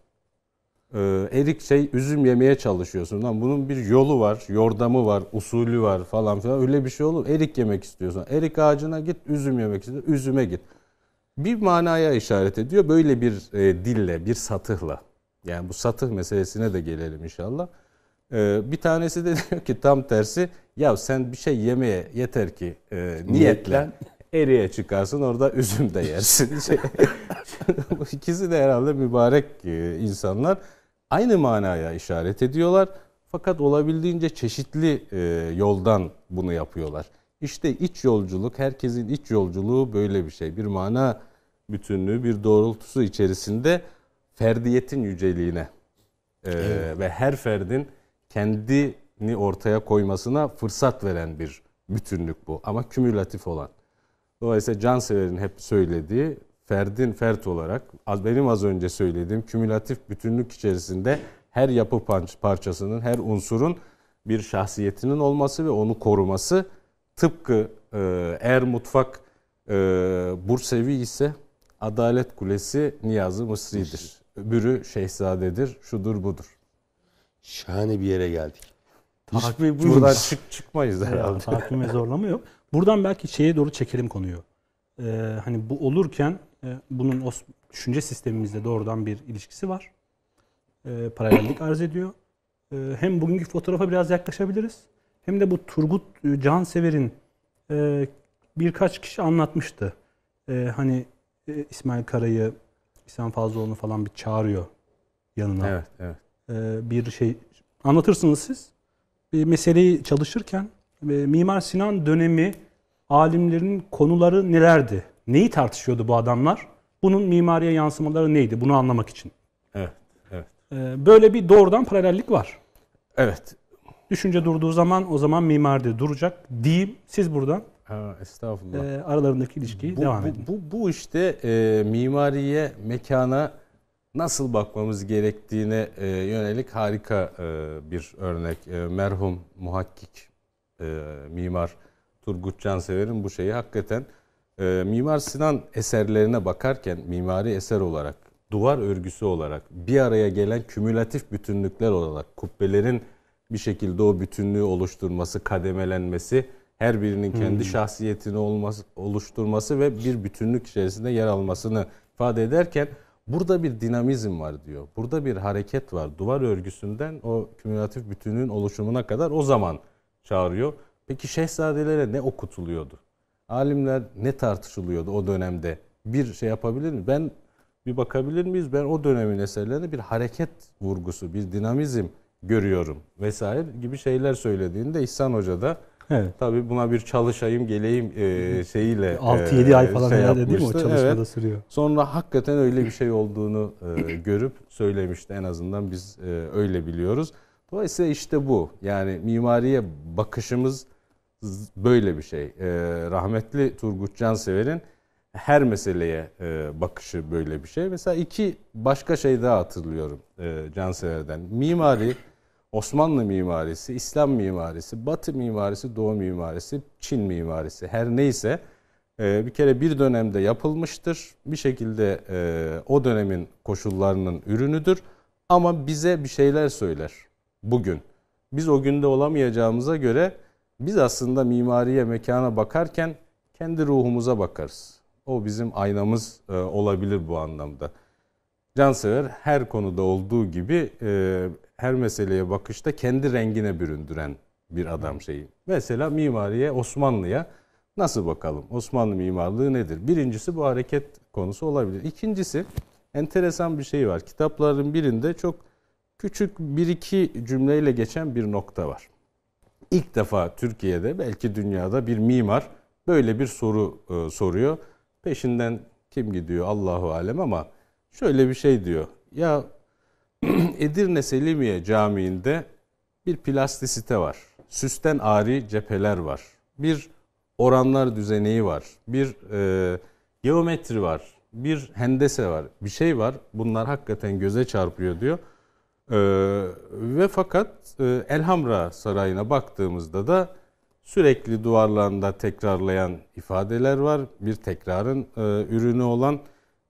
ee, erik şey üzüm yemeye çalışıyorsun. Lan bunun bir yolu var, yordamı var, usulü var falan filan. Öyle bir şey olur. Erik yemek istiyorsan erik ağacına git, üzüm yemek istiyorsan üzüme git. Bir manaya işaret ediyor böyle bir e, dille, bir satıhla. Yani bu satıh meselesine de gelelim inşallah. E, bir tanesi de diyor ki tam tersi ya sen bir şey yemeye yeter ki e, niyetle eriye çıkarsın orada üzüm de yersin. Şey, ikisi de herhalde mübarek e, insanlar aynı manaya işaret ediyorlar. Fakat olabildiğince çeşitli e, yoldan bunu yapıyorlar. İşte iç yolculuk, herkesin iç yolculuğu böyle bir şey. Bir mana bütünlüğü, bir doğrultusu içerisinde ferdiyetin yüceliğine e, evet. ve her ferdin kendini ortaya koymasına fırsat veren bir bütünlük bu. Ama kümülatif olan. Dolayısıyla Cansever'in hep söylediği ferdin fert olarak benim az önce söylediğim kümülatif bütünlük içerisinde her yapı parçasının, her unsurun bir şahsiyetinin olması ve onu koruması tıpkı e, eğer mutfak e, Bursevi ise Adalet Kulesi Niyazi Mısri'dir. bürü Şehzade'dir, şudur budur. Şahane bir yere geldik. Hiçbir buradan çık, çıkmayız herhalde. Takvime zorlama yok. Buradan belki şeye doğru çekelim konuyu. Ee, hani bu olurken e, bunun o düşünce sistemimizle doğrudan bir ilişkisi var. E, paralellik arz ediyor. E, hem bugünkü fotoğrafa biraz yaklaşabiliriz. Hem de bu Turgut Cansever'in e, birkaç kişi anlatmıştı. hani İsmail Kara'yı, İhsan Fazlıoğlu'nu falan bir çağırıyor yanına. Evet, evet. bir şey anlatırsınız siz. Bir meseleyi çalışırken Mimar Sinan dönemi alimlerin konuları nelerdi? Neyi tartışıyordu bu adamlar? Bunun mimariye yansımaları neydi? Bunu anlamak için. Evet. evet. Ee, böyle bir doğrudan paralellik var. Evet. Düşünce durduğu zaman o zaman mimar mimaride duracak diyeyim. Siz buradan Ha, estağfurullah. E, aralarındaki ilişkiyi bu, devam bu, edin. Bu, bu işte e, mimariye, mekana nasıl bakmamız gerektiğine e, yönelik harika e, bir örnek. E, merhum muhakkik e, mimar Turgut Cansever'in bu şeyi hakikaten e, Mimar Sinan eserlerine bakarken mimari eser olarak, duvar örgüsü olarak, bir araya gelen kümülatif bütünlükler olarak kubbelerin bir şekilde o bütünlüğü oluşturması, kademelenmesi, her birinin kendi hmm. şahsiyetini olması, oluşturması ve bir bütünlük içerisinde yer almasını ifade ederken burada bir dinamizm var diyor. Burada bir hareket var. Duvar örgüsünden o kümülatif bütünlüğün oluşumuna kadar o zaman çağırıyor. Peki şehzadelere ne okutuluyordu? alimler ne tartışılıyordu o dönemde? Bir şey yapabilir mi? Ben bir bakabilir miyiz? Ben o dönemin eserlerinde bir hareket vurgusu, bir dinamizm görüyorum vesaire gibi şeyler söylediğinde İhsan Hoca da evet. tabii buna bir çalışayım geleyim e, şeyiyle 6-7 e, ay falan şey herhalde değil mi o çalışmada evet. sürüyor. Sonra hakikaten öyle bir şey olduğunu e, görüp söylemişti en azından biz e, öyle biliyoruz. Dolayısıyla işte bu yani mimariye bakışımız böyle bir şey. Ee, rahmetli Turgut Cansever'in her meseleye e, bakışı böyle bir şey. Mesela iki başka şey daha hatırlıyorum e, Cansever'den. Mimari, Osmanlı mimarisi, İslam mimarisi, Batı mimarisi, Doğu mimarisi, Çin mimarisi her neyse e, bir kere bir dönemde yapılmıştır. Bir şekilde o dönemin koşullarının ürünüdür ama bize bir şeyler söyler bugün. Biz o günde olamayacağımıza göre biz aslında mimariye, mekana bakarken kendi ruhumuza bakarız. O bizim aynamız e, olabilir bu anlamda. Cansever her konuda olduğu gibi e, her meseleye bakışta kendi rengine büründüren bir adam şeyi. Mesela mimariye, Osmanlı'ya nasıl bakalım? Osmanlı mimarlığı nedir? Birincisi bu hareket konusu olabilir. İkincisi enteresan bir şey var. Kitapların birinde çok küçük bir iki cümleyle geçen bir nokta var ilk defa Türkiye'de belki dünyada bir mimar böyle bir soru e, soruyor. Peşinden kim gidiyor Allahu alem ama şöyle bir şey diyor. Ya Edirne Selimiye Camii'nde bir plastisite var. Süsten ari cepheler var. Bir oranlar düzeneği var. Bir e, geometri var. Bir hendese var. Bir şey var. Bunlar hakikaten göze çarpıyor diyor. Ee, ve fakat e, Elhamra Sarayı'na baktığımızda da sürekli duvarlarında tekrarlayan ifadeler var. Bir tekrarın e, ürünü olan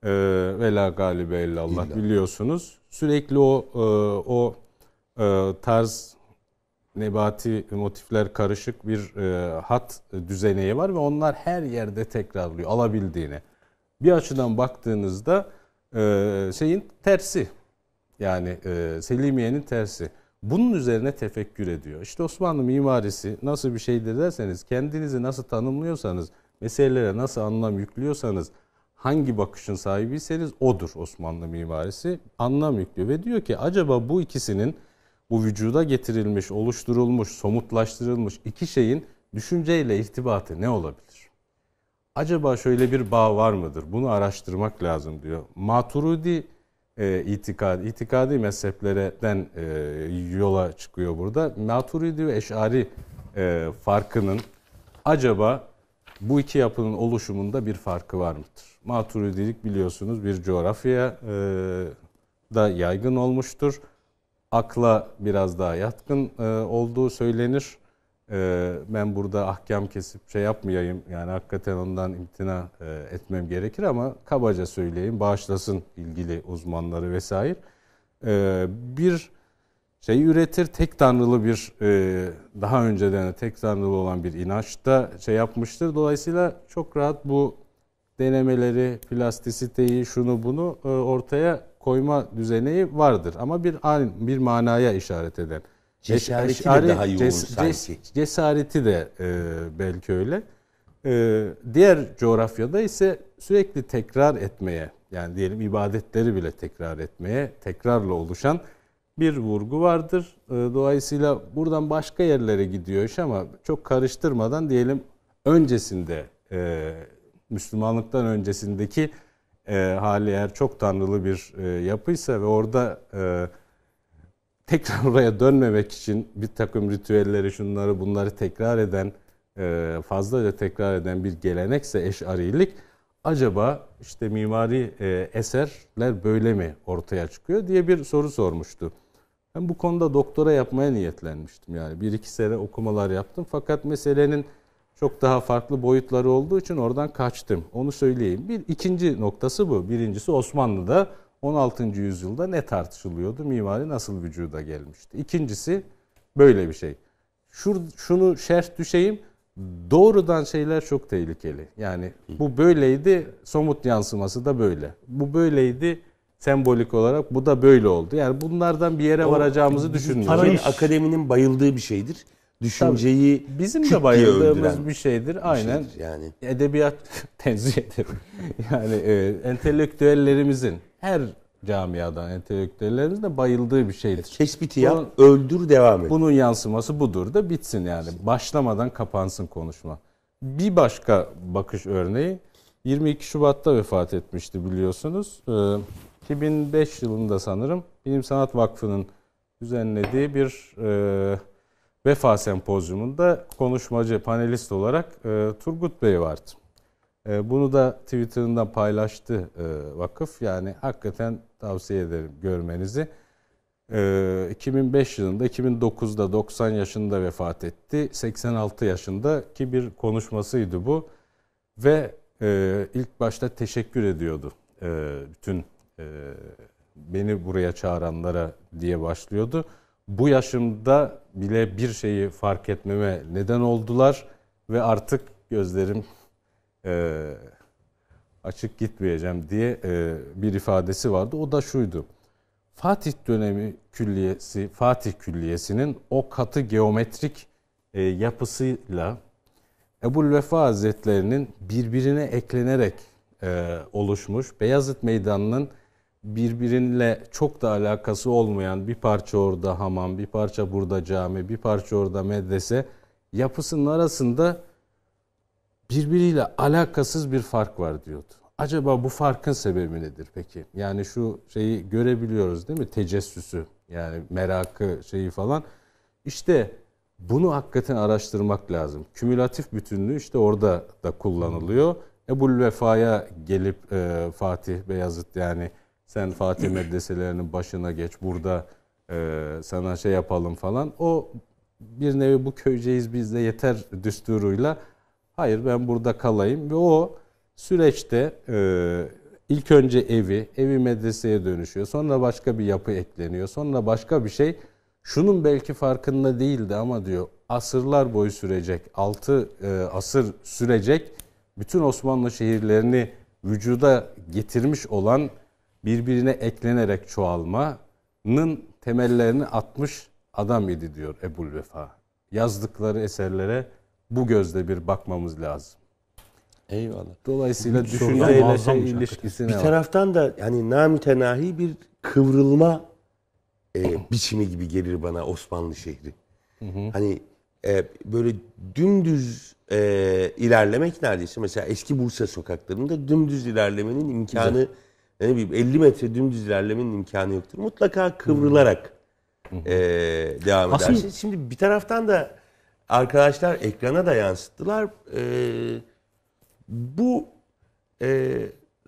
e, Vela Galibe illallah İlla. biliyorsunuz. Sürekli o e, o e, tarz nebati motifler karışık bir e, hat düzeneği var ve onlar her yerde tekrarlıyor alabildiğini. Bir açıdan baktığınızda e, şeyin tersi yani e, Selimiye'nin tersi. Bunun üzerine tefekkür ediyor. İşte Osmanlı mimarisi nasıl bir şeydir derseniz, kendinizi nasıl tanımlıyorsanız, meselelere nasıl anlam yüklüyorsanız, hangi bakışın sahibiyseniz odur Osmanlı mimarisi. Anlam yüklüyor ve diyor ki acaba bu ikisinin bu vücuda getirilmiş, oluşturulmuş, somutlaştırılmış iki şeyin düşünceyle irtibatı ne olabilir? Acaba şöyle bir bağ var mıdır? Bunu araştırmak lazım diyor. Maturidi e, itikadi, itikadi mezheplerden e, yola çıkıyor burada. Maturidi ve Eşari e, farkının acaba bu iki yapının oluşumunda bir farkı var mıdır? Maturidilik biliyorsunuz bir coğrafya e, da yaygın olmuştur. Akla biraz daha yatkın e, olduğu söylenir. Ee, ben burada ahkam kesip şey yapmayayım yani hakikaten ondan imtina e, etmem gerekir ama kabaca söyleyeyim bağışlasın ilgili uzmanları vesaire ee, bir şey üretir tek tanrılı bir e, daha önceden tek tanrılı olan bir inançta şey yapmıştır dolayısıyla çok rahat bu denemeleri plastisiteyi şunu bunu e, ortaya koyma düzeneği vardır ama bir bir manaya işaret eden Cesareti Eşari, de daha yoğun ces, sanki. Cesareti de e, belki öyle. E, diğer coğrafyada ise sürekli tekrar etmeye yani diyelim ibadetleri bile tekrar etmeye tekrarla oluşan bir vurgu vardır. E, dolayısıyla buradan başka yerlere gidiyor iş ama çok karıştırmadan diyelim öncesinde e, Müslümanlıktan öncesindeki e, hali eğer çok tanrılı bir e, yapıysa ve orada e, tekrar oraya dönmemek için bir takım ritüelleri şunları bunları tekrar eden e, fazlaca tekrar eden bir gelenekse eşarilik acaba işte mimari e, eserler böyle mi ortaya çıkıyor diye bir soru sormuştu. Ben bu konuda doktora yapmaya niyetlenmiştim yani. Bir iki sene okumalar yaptım fakat meselenin çok daha farklı boyutları olduğu için oradan kaçtım. Onu söyleyeyim. Bir ikinci noktası bu. Birincisi Osmanlı'da 16. yüzyılda ne tartışılıyordu? Mimari nasıl vücuda gelmişti? İkincisi böyle bir şey. Şur, şunu şerh düşeyim. Doğrudan şeyler çok tehlikeli. Yani bu böyleydi, somut yansıması da böyle. Bu böyleydi, sembolik olarak bu da böyle oldu. Yani bunlardan bir yere o, varacağımızı düşünmüyorum. akademinin bayıldığı bir şeydir. Düşünceyi Tabii, bizim de bayıldığımız bir şeydir. Bir Aynen. Şeydir yani. Edebiyat tenzih ederim. yani e, entelektüellerimizin her camiada entelektüellerin de bayıldığı bir şeydir. Tespiti yap, bunun, öldür, devam et. Bunun yansıması budur da bitsin yani. Başlamadan kapansın konuşma. Bir başka bakış örneği 22 Şubat'ta vefat etmişti biliyorsunuz. 2005 ee, yılında sanırım Bilim Sanat Vakfı'nın düzenlediği bir e, vefa sempozyumunda konuşmacı panelist olarak e, Turgut Bey vardı. Ee, bunu da Twitter'ından paylaştı e, vakıf. Yani hakikaten tavsiye ederim görmenizi. 2005 ee, yılında, 2009'da 90 yaşında vefat etti. 86 yaşındaki bir konuşmasıydı bu. Ve e, ilk başta teşekkür ediyordu e, bütün beni buraya çağıranlara diye başlıyordu. Bu yaşımda bile bir şeyi fark etmeme neden oldular ve artık gözlerim e, açık gitmeyeceğim diye e, bir ifadesi vardı. O da şuydu. Fatih dönemi külliyesi, Fatih külliyesinin o katı geometrik e, yapısıyla Ebul Vefa Hazretlerinin birbirine eklenerek e, oluşmuş Beyazıt Meydanı'nın birbirine çok da alakası olmayan bir parça orada hamam, bir parça burada cami, bir parça orada medrese yapısının arasında birbiriyle alakasız bir fark var diyordu. Acaba bu farkın sebebi nedir peki? Yani şu şeyi görebiliyoruz değil mi? Tecessüsü yani merakı şeyi falan. İşte bunu hakikaten araştırmak lazım. Kümülatif bütünlüğü işte orada da kullanılıyor. Ebul Vefa'ya gelip e, Fatih Beyazıt yani sen Fatih medreselerinin başına geç burada e, sana şey yapalım falan. O bir nevi bu köyceğiz de yeter düsturuyla Hayır ben burada kalayım ve o süreçte e, ilk önce evi, evi medreseye dönüşüyor. Sonra başka bir yapı ekleniyor. Sonra başka bir şey. Şunun belki farkında değildi ama diyor asırlar boyu sürecek, 6 e, asır sürecek bütün Osmanlı şehirlerini vücuda getirmiş olan birbirine eklenerek çoğalmanın temellerini atmış adam idi diyor Ebul Vefa. Yazdıkları eserlere bu gözle bir bakmamız lazım. Eyvallah. Dolayısıyla düşünceyle şey ilişkisine Bir taraftan da yani namütenahi bir kıvrılma e, biçimi gibi gelir bana Osmanlı şehri. Hı hı. Hani e, böyle dümdüz e, ilerlemek neredeyse mesela eski Bursa sokaklarında dümdüz ilerlemenin imkanı ne bileyim 50 metre dümdüz ilerlemenin imkanı yoktur. Mutlaka kıvrılarak hı hı. E, devam Aslında Şimdi bir taraftan da arkadaşlar ekrana da yansıttılar. E, bu e,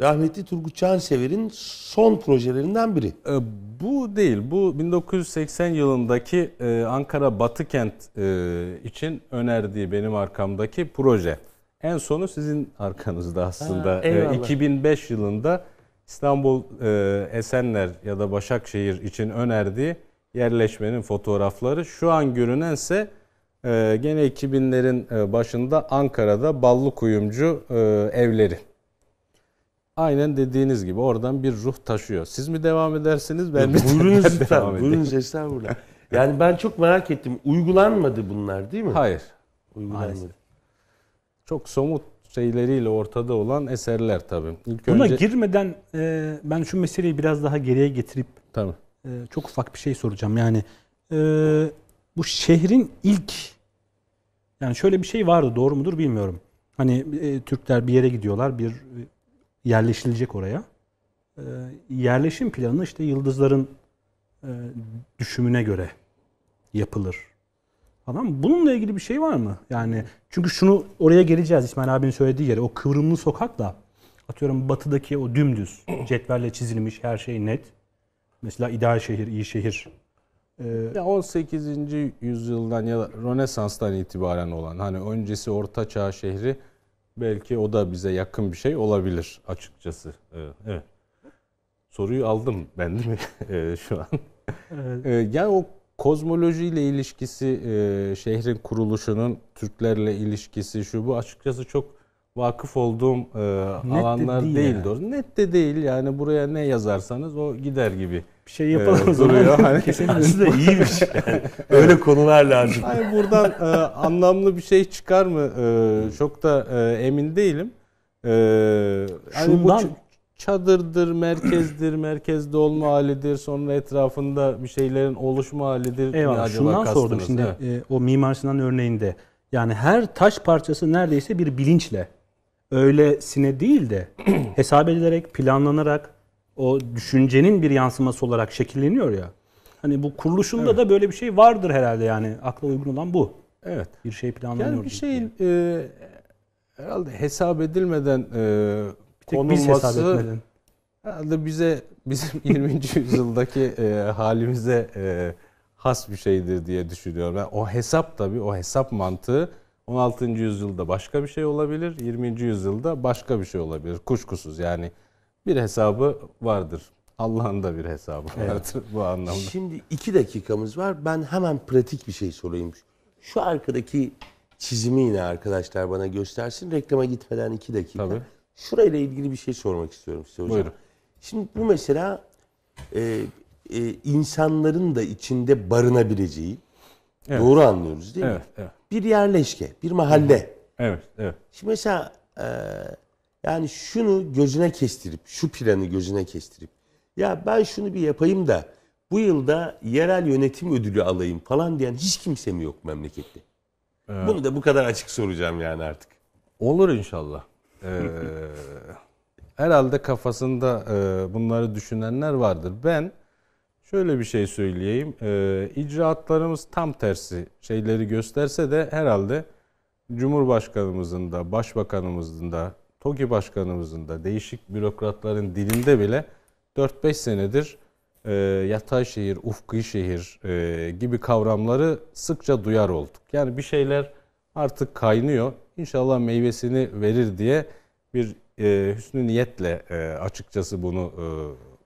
rahmetli Turgut Çansever'in son projelerinden biri. E, bu değil. Bu 1980 yılındaki e, Ankara Batıkent e, için önerdiği benim arkamdaki proje. En sonu sizin arkanızda aslında. Ha, eyvallah. e, ee, 2005 yılında İstanbul e, Esenler ya da Başakşehir için önerdiği yerleşmenin fotoğrafları. Şu an görünense ee, e, gene 2000'lerin başında Ankara'da ballı kuyumcu e, evleri. Aynen dediğiniz gibi oradan bir ruh taşıyor. Siz mi devam edersiniz? Ben mi? Buyurunuz lütfen. Buyurunuz estağfurullah. Yani ben çok merak ettim. Uygulanmadı bunlar değil mi? Hayır. Uygulanmadı. Çok somut şeyleriyle ortada olan eserler tabii. İlk Buna önce... girmeden e, ben şu meseleyi biraz daha geriye getirip tabii. E, çok ufak bir şey soracağım. Yani e, bu şehrin ilk yani şöyle bir şey vardı doğru mudur bilmiyorum. Hani e, Türkler bir yere gidiyorlar bir e, yerleşilecek oraya. E, yerleşim planı işte yıldızların e, düşümüne göre yapılır Adam Bununla ilgili bir şey var mı? Yani çünkü şunu oraya geleceğiz İsmail abinin söylediği yere. O kıvrımlı sokakla atıyorum batıdaki o dümdüz cetvelle çizilmiş her şey net. Mesela ideal şehir, iyi şehir ee, ya 18. yüzyıldan ya da Rönesans'tan itibaren olan hani öncesi Orta Çağ şehri belki o da bize yakın bir şey olabilir açıkçası. Evet. evet. Soruyu aldım ben değil mi ee, şu an? Evet. Ee, yani o kozmolojiyle ilişkisi, e, şehrin kuruluşunun Türklerle ilişkisi şu bu açıkçası çok vakıf olduğum e, alanlar de değil, değil yani. doğru. Net de değil yani buraya ne yazarsanız o gider gibi. Bir şey yapalım e, duruyor. Hani. Aslında iyiymiş. Yani. Öyle konular lazım. Hayır, buradan e, anlamlı bir şey çıkar mı e, çok da e, emin değilim. E, hani Şundan... Bu çadırdır, merkezdir, merkezde olma halidir, sonra etrafında bir şeylerin oluşma halidir. Eyvallah. Şundan kastınız? sordum şimdi e, o Mimar Sinan örneğinde. Yani her taş parçası neredeyse bir bilinçle öylesine değil de hesap edilerek, planlanarak o düşüncenin bir yansıması olarak şekilleniyor ya. Hani bu kuruluşunda evet. da böyle bir şey vardır herhalde yani. Akla uygun olan bu. Evet. Bir şey planlanıyor. Yani bir şeyin e, herhalde hesap edilmeden e, konulması biz hesap etmeden. herhalde bize bizim 20. yüzyıldaki e, halimize e, has bir şeydir diye düşünüyorum. Yani o hesap tabii o hesap mantığı 16. yüzyılda başka bir şey olabilir, 20. yüzyılda başka bir şey olabilir. Kuşkusuz yani bir hesabı vardır. Allah'ın da bir hesabı evet. bu anlamda. Şimdi iki dakikamız var. Ben hemen pratik bir şey sorayım. Şu arkadaki çizimi yine arkadaşlar bana göstersin. Reklama gitmeden iki dakika. Tabii. Şurayla ilgili bir şey sormak istiyorum size hocam. Buyurun. Şimdi bu mesela e, e, insanların da içinde barınabileceği, Evet. Doğru anlıyoruz değil evet, mi? Evet. Bir yerleşke, bir mahalle. Evet, evet. Şimdi mesela e, yani şunu gözüne kestirip, şu planı gözüne kestirip ya ben şunu bir yapayım da bu yılda yerel yönetim ödülü alayım falan diyen hiç kimse mi yok memlekette? Evet. Bunu da bu kadar açık soracağım yani artık. Olur inşallah. Ee, herhalde kafasında e, bunları düşünenler vardır. Ben Şöyle bir şey söyleyeyim. E, icraatlarımız tam tersi şeyleri gösterse de herhalde Cumhurbaşkanımızın da, Başbakanımızın da, TOKİ Başkanımızın da değişik bürokratların dilinde bile 4-5 senedir e, yatay şehir, ufki şehir e, gibi kavramları sıkça duyar olduk. Yani bir şeyler artık kaynıyor. İnşallah meyvesini verir diye bir e, hüsnü niyetle açıkçası bunu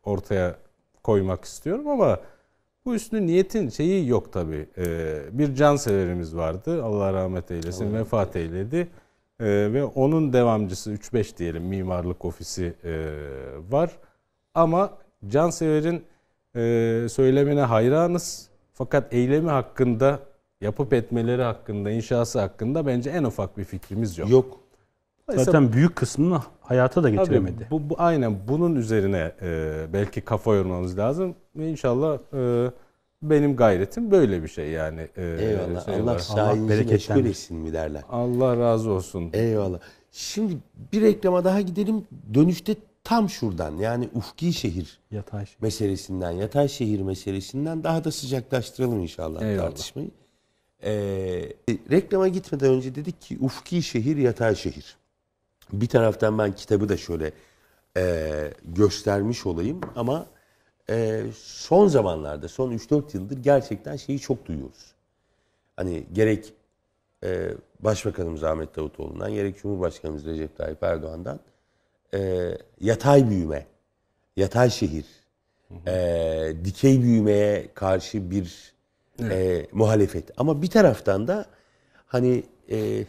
ortaya koymak istiyorum ama bu üstü niyetin şeyi yok tabi. Ee, bir can severimiz vardı. Allah rahmet eylesin. Allah vefat eyledi. Ee, ve onun devamcısı 3-5 diyelim mimarlık ofisi e, var. Ama Cansever'in e, söylemine hayranız. Fakat eylemi hakkında, yapıp etmeleri hakkında, inşası hakkında bence en ufak bir fikrimiz yok. Yok. Zaten büyük kısmını hayata da getiremedi. Tabii, bu, bu aynen bunun üzerine e, belki kafa yormamız lazım. İnşallah e, benim gayretim böyle bir şey yani. E, Eyvallah. Şey Allah sayenizi meşgul etsin mi derler. Allah razı olsun. Eyvallah. Şimdi bir reklama daha gidelim. Dönüşte tam şuradan yani ufki şehir yatay şehir. meselesinden, yatay şehir meselesinden daha da sıcaklaştıralım inşallah Eyvallah. tartışmayı. Ee, reklama gitmeden önce dedik ki ufki şehir, yatay şehir bir taraftan ben kitabı da şöyle e, göstermiş olayım ama e, son zamanlarda, son 3-4 yıldır gerçekten şeyi çok duyuyoruz. Hani gerek e, Başbakanımız Ahmet Davutoğlu'ndan, gerek Cumhurbaşkanımız Recep Tayyip Erdoğan'dan e, yatay büyüme, yatay şehir, hı hı. e, dikey büyümeye karşı bir evet. e, muhalefet. Ama bir taraftan da hani e,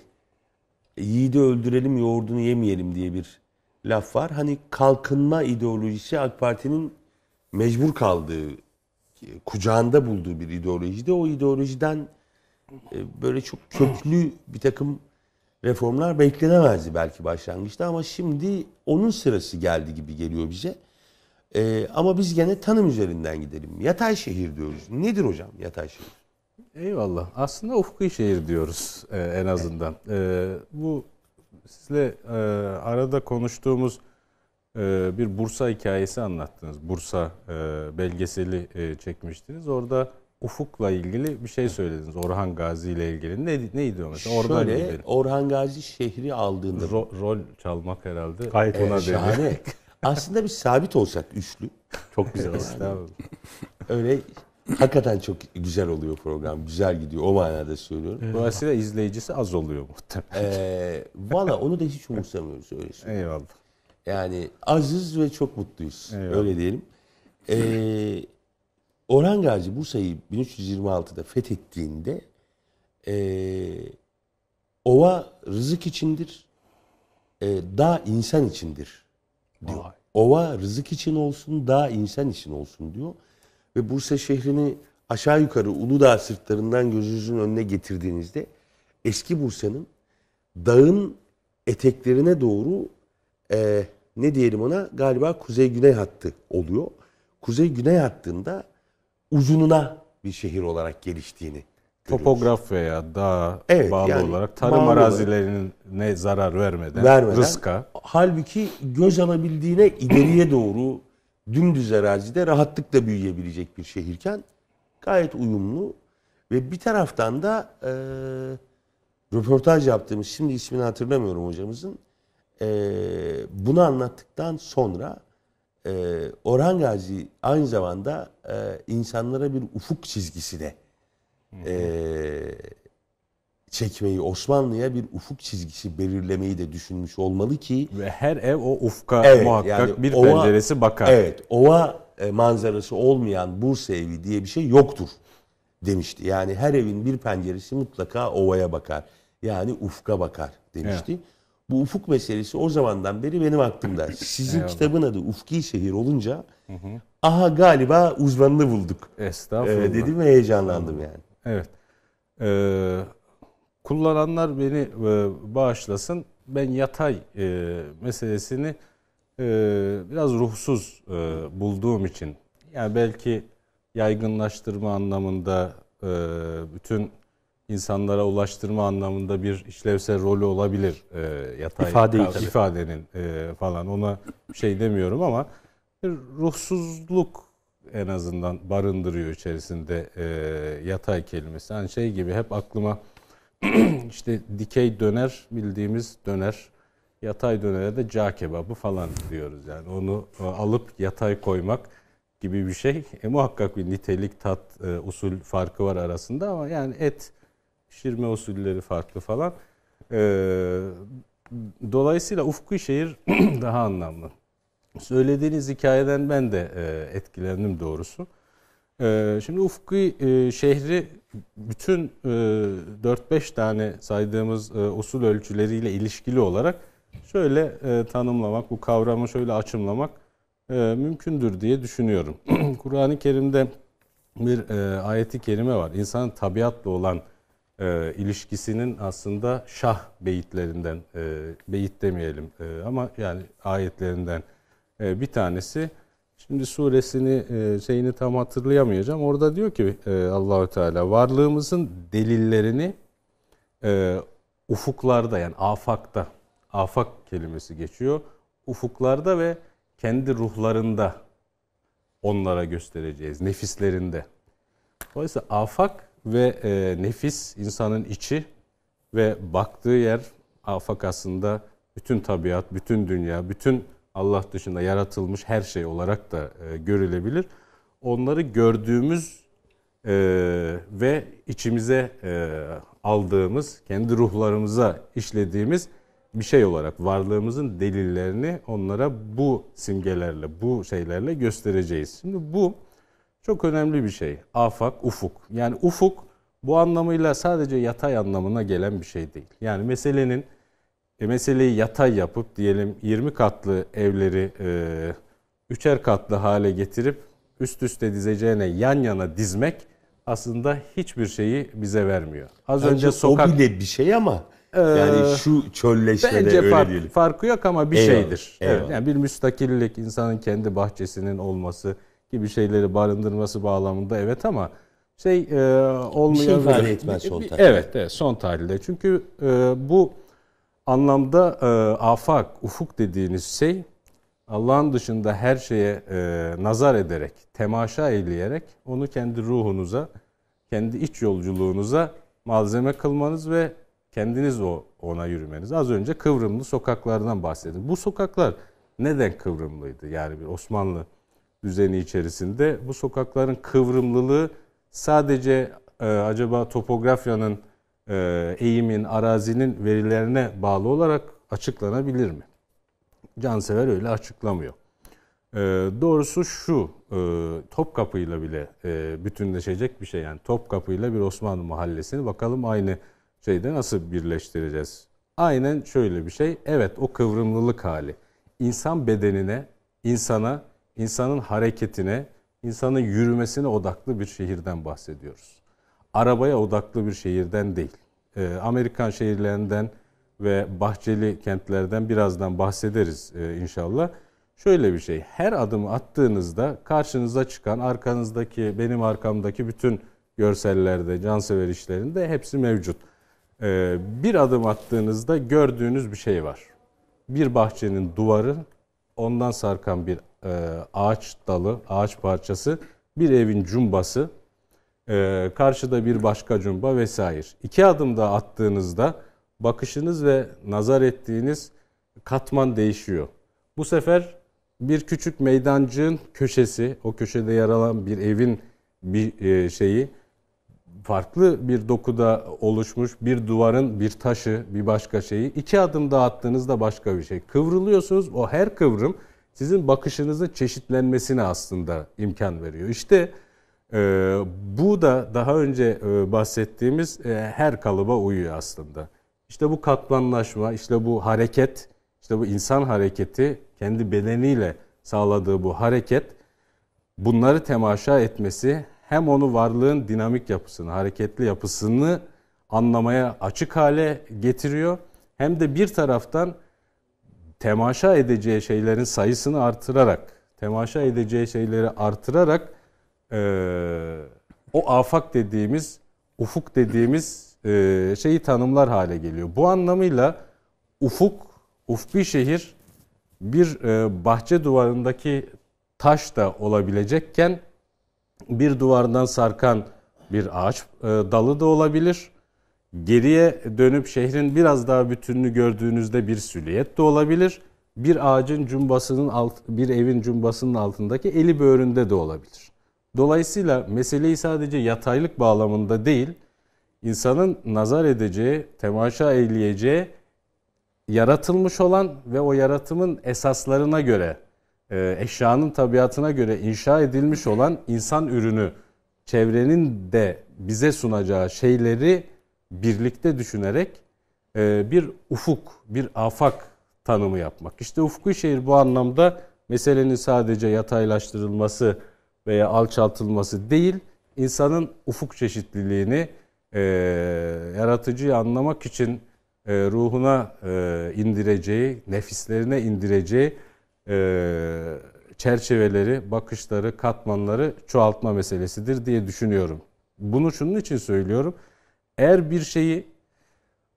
yiğidi öldürelim yoğurdunu yemeyelim diye bir laf var. Hani kalkınma ideolojisi AK Parti'nin mecbur kaldığı, kucağında bulduğu bir ideolojide o ideolojiden e, böyle çok köklü bir takım reformlar beklenemezdi belki başlangıçta ama şimdi onun sırası geldi gibi geliyor bize. Ee, ama biz gene tanım üzerinden gidelim. Yatay şehir diyoruz. Nedir hocam yatay şehir? Eyvallah. Aslında ufku şehir diyoruz e, en azından. Evet. E, bu sizle e, arada konuştuğumuz e, bir Bursa hikayesi anlattınız. Bursa e, belgeseli e, çekmiştiniz. Orada ufukla ilgili bir şey söylediniz. Orhan Gazi ile ilgili. Ne, neydi o mesela? Oradan Şöyle, gidelim. Orhan Gazi şehri aldığında... Ro, rol çalmak herhalde. Gayet ona şahane. Aslında bir sabit olsak üçlü. Çok güzel olur. Öyle hakikaten çok güzel oluyor program. Güzel gidiyor. O manada söylüyorum. Evet. Dolayısıyla izleyicisi az oluyor muhtemelen. Ee, Valla onu da hiç umursamıyoruz öyle şey. Eyvallah. Yani aziz ve çok mutluyuz. Eyvallah. Öyle diyelim. Ee, Orhan Gazi Bursa'yı 1326'da fethettiğinde e, ova rızık içindir, e, dağ insan içindir diyor. Vay. Ova rızık için olsun, dağ insan için olsun diyor ve Bursa şehrini aşağı yukarı Uludağ sırtlarından gözünüzün önüne getirdiğinizde eski Bursa'nın dağın eteklerine doğru e, ne diyelim ona galiba kuzey-güney hattı oluyor. Kuzey-güney hattında uzununa bir şehir olarak geliştiğini topografyaya, dağa evet, bağlı yani olarak tarım arazilerine zarar vermeden, vermeden, rıska. Halbuki göz alabildiğine ileriye doğru dümdüz arazide rahatlıkla büyüyebilecek bir şehirken gayet uyumlu ve bir taraftan da e, röportaj yaptığımız şimdi ismini hatırlamıyorum hocamızın e, bunu anlattıktan sonra e, Orhan Gazi aynı zamanda e, insanlara bir ufuk çizgisi de e, çekmeyi, Osmanlı'ya bir ufuk çizgisi belirlemeyi de düşünmüş olmalı ki... Ve her ev o ufka evet, muhakkak yani bir ova, penceresi bakar. Evet, ova e, manzarası olmayan Bursa evi diye bir şey yoktur demişti. Yani her evin bir penceresi mutlaka ovaya bakar. Yani ufka bakar demişti. Evet. Bu ufuk meselesi o zamandan beri benim aklımda. Sizin kitabın adı Ufki Şehir olunca hı hı. aha galiba uzmanını bulduk. Estağfurullah. Ee, dedim ve heyecanlandım yani. Evet. Ee, kullananlar beni e, bağışlasın. Ben yatay e, meselesini e, biraz ruhsuz e, bulduğum için yani belki yaygınlaştırma anlamında e, bütün insanlara ulaştırma anlamında bir işlevsel rolü olabilir e, yatay İfadeyi, tabii. ifadenin e, falan ona şey demiyorum ama bir ruhsuzluk en azından barındırıyor içerisinde e, yatay kelimesi. Hani şey gibi hep aklıma işte dikey döner bildiğimiz döner. Yatay dönere de cağ kebabı falan diyoruz yani. Onu e, alıp yatay koymak gibi bir şey. E, muhakkak bir nitelik, tat, e, usul farkı var arasında ama yani et pişirme usulleri farklı falan. E, dolayısıyla ufku şehir daha anlamlı. Söylediğiniz hikayeden ben de e, etkilendim doğrusu. Ee, şimdi Ufki e, şehri bütün 4-5 e, tane saydığımız e, usul ölçüleriyle ilişkili olarak şöyle tanımlamak, bu kavramı şöyle açımlamak mümkündür diye düşünüyorum. Kur'an-ı Kerim'de bir ayeti kerime var. İnsanın tabiatla olan ilişkisinin aslında şah beyitlerinden, beyit demeyelim ama yani ayetlerinden bir tanesi Şimdi suresini e, şeyini tam hatırlayamayacağım. Orada diyor ki e, Allahü Teala varlığımızın delillerini e, ufuklarda yani afakta afak kelimesi geçiyor. Ufuklarda ve kendi ruhlarında onlara göstereceğiz. Nefislerinde. Dolayısıyla afak ve nefis insanın içi ve baktığı yer afak aslında bütün tabiat, bütün dünya, bütün Allah dışında yaratılmış her şey olarak da e, görülebilir. Onları gördüğümüz e, ve içimize e, aldığımız, kendi ruhlarımıza işlediğimiz bir şey olarak varlığımızın delillerini onlara bu simgelerle, bu şeylerle göstereceğiz. Şimdi bu çok önemli bir şey. Afak, ufuk. Yani ufuk bu anlamıyla sadece yatay anlamına gelen bir şey değil. Yani meselenin e, meseleyi yatay yapıp diyelim 20 katlı evleri e, üçer katlı hale getirip üst üste dizeceğine yan yana dizmek aslında hiçbir şeyi bize vermiyor. Az Bence önce sokak o bile bir şey ama ee, yani şu çölleşmede bence öyle fark, diyelim. farkı yok ama bir eyvallah, şeydir. Eyvallah. Evet, yani bir müstakillik insanın kendi bahçesinin olması gibi şeyleri barındırması bağlamında evet ama şey e, olmuyor. Bir şey ifade etmez son tarihte. Evet, evet son tarihte. Çünkü e, bu anlamda e, afak, ufuk dediğiniz şey Allah'ın dışında her şeye e, nazar ederek, temaşa eyleyerek onu kendi ruhunuza, kendi iç yolculuğunuza malzeme kılmanız ve kendiniz o ona yürümeniz. Az önce kıvrımlı sokaklardan bahsettim. Bu sokaklar neden kıvrımlıydı? Yani bir Osmanlı düzeni içerisinde bu sokakların kıvrımlılığı sadece e, acaba topografyanın e, eğimin, arazinin verilerine bağlı olarak açıklanabilir mi? Cansever öyle açıklamıyor. E, doğrusu şu, e, Topkapı bile e, bütünleşecek bir şey. Yani Topkapı ile bir Osmanlı mahallesini bakalım aynı şeyde nasıl birleştireceğiz? Aynen şöyle bir şey. Evet o kıvrımlılık hali. İnsan bedenine, insana, insanın hareketine, insanın yürümesine odaklı bir şehirden bahsediyoruz arabaya odaklı bir şehirden değil. E, Amerikan şehirlerinden ve bahçeli kentlerden birazdan bahsederiz e, inşallah. Şöyle bir şey, her adımı attığınızda karşınıza çıkan arkanızdaki, benim arkamdaki bütün görsellerde, cansever işlerinde hepsi mevcut. E, bir adım attığınızda gördüğünüz bir şey var. Bir bahçenin duvarı, ondan sarkan bir e, ağaç dalı, ağaç parçası, bir evin cumbası, ee, karşıda bir başka cumba vesaire. İki adım da attığınızda bakışınız ve nazar ettiğiniz katman değişiyor. Bu sefer bir küçük meydancığın köşesi, o köşede yer alan bir evin bir e, şeyi farklı bir dokuda oluşmuş bir duvarın bir taşı, bir başka şeyi iki adım daha attığınızda başka bir şey. Kıvrılıyorsunuz. O her kıvrım sizin bakışınızın çeşitlenmesine aslında imkan veriyor. İşte ee, bu da daha önce e, bahsettiğimiz e, her kalıba uyuyor aslında. İşte bu katlanlaşma, işte bu hareket, işte bu insan hareketi kendi bedeniyle sağladığı bu hareket bunları temaşa etmesi hem onu varlığın dinamik yapısını, hareketli yapısını anlamaya açık hale getiriyor hem de bir taraftan temaşa edeceği şeylerin sayısını artırarak, temaşa edeceği şeyleri artırarak e, o afak dediğimiz, ufuk dediğimiz e, şeyi tanımlar hale geliyor. Bu anlamıyla ufuk, ufbi şehir bir e, bahçe duvarındaki taş da olabilecekken bir duvardan sarkan bir ağaç e, dalı da olabilir. Geriye dönüp şehrin biraz daha bütününü gördüğünüzde bir süliyet de olabilir. Bir ağacın cumbasının alt, bir evin cumbasının altındaki eli böğründe de olabilir. Dolayısıyla meseleyi sadece yataylık bağlamında değil, insanın nazar edeceği, temaşa eyleyeceği yaratılmış olan ve o yaratımın esaslarına göre, e, eşyanın tabiatına göre inşa edilmiş olan insan ürünü, çevrenin de bize sunacağı şeyleri birlikte düşünerek e, bir ufuk, bir afak tanımı yapmak. İşte ufku şehir bu anlamda meselenin sadece yataylaştırılması veya alçaltılması değil, insanın ufuk çeşitliliğini e, yaratıcıyı anlamak için e, ruhuna e, indireceği, nefislerine indireceği e, çerçeveleri, bakışları, katmanları çoğaltma meselesidir diye düşünüyorum. Bunu şunun için söylüyorum. Eğer bir şeyi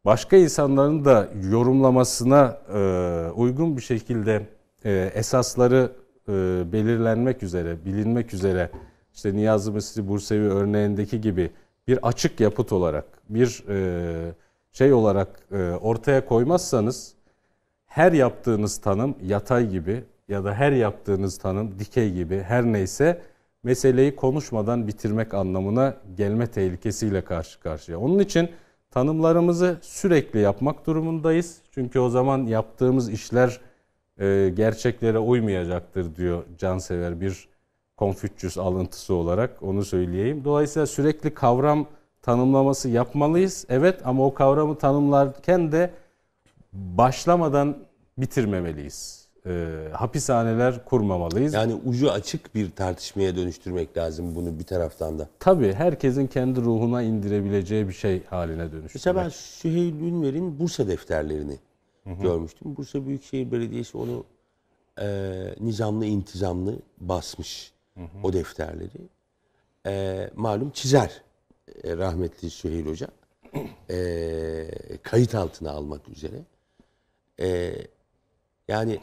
başka insanların da yorumlamasına e, uygun bir şekilde e, esasları e, belirlenmek üzere, bilinmek üzere işte Niyazi Mısri Bursevi örneğindeki gibi bir açık yapıt olarak, bir e, şey olarak e, ortaya koymazsanız her yaptığınız tanım yatay gibi ya da her yaptığınız tanım dikey gibi her neyse meseleyi konuşmadan bitirmek anlamına gelme tehlikesiyle karşı karşıya. Onun için tanımlarımızı sürekli yapmak durumundayız. Çünkü o zaman yaptığımız işler e, gerçeklere uymayacaktır diyor Cansever bir Konfüçyüs alıntısı olarak onu söyleyeyim. Dolayısıyla sürekli kavram tanımlaması yapmalıyız. Evet ama o kavramı tanımlarken de başlamadan bitirmemeliyiz. E, hapishaneler kurmamalıyız. Yani ucu açık bir tartışmaya dönüştürmek lazım bunu bir taraftan da. Tabii herkesin kendi ruhuna indirebileceği bir şey haline dönüştürmek. Mesela ben Süheyl Ünver'in Bursa defterlerini hı görmüştüm. Bursa Büyükşehir Belediyesi onu e, nizamlı intizamlı basmış hı hı. o defterleri. E, malum çizer e, rahmetli Süheyl Hoca e, kayıt altına almak üzere. E, yani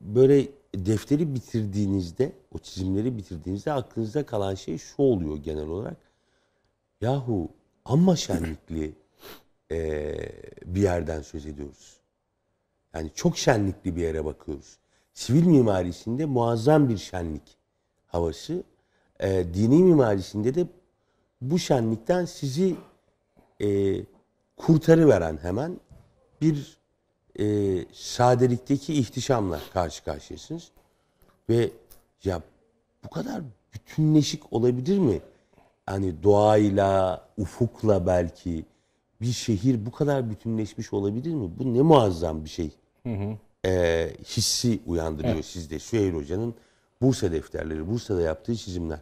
böyle defteri bitirdiğinizde, o çizimleri bitirdiğinizde aklınızda kalan şey şu oluyor genel olarak. Yahu amma şenlikli e, bir yerden söz ediyoruz. Yani çok şenlikli bir yere bakıyoruz. Sivil mimarisinde muazzam bir şenlik havası. E, dini mimarisinde de bu şenlikten sizi e, kurtarıveren hemen bir e, sadelikteki ihtişamla karşı karşıyasınız. Ve ya bu kadar bütünleşik olabilir mi? Hani doğayla, ufukla belki, bir şehir bu kadar bütünleşmiş olabilir mi? Bu ne muazzam bir şey. Hı hı. E, hissi uyandırıyor evet. sizde. Süheyl Hoca'nın Bursa defterleri, Bursa'da yaptığı çizimler.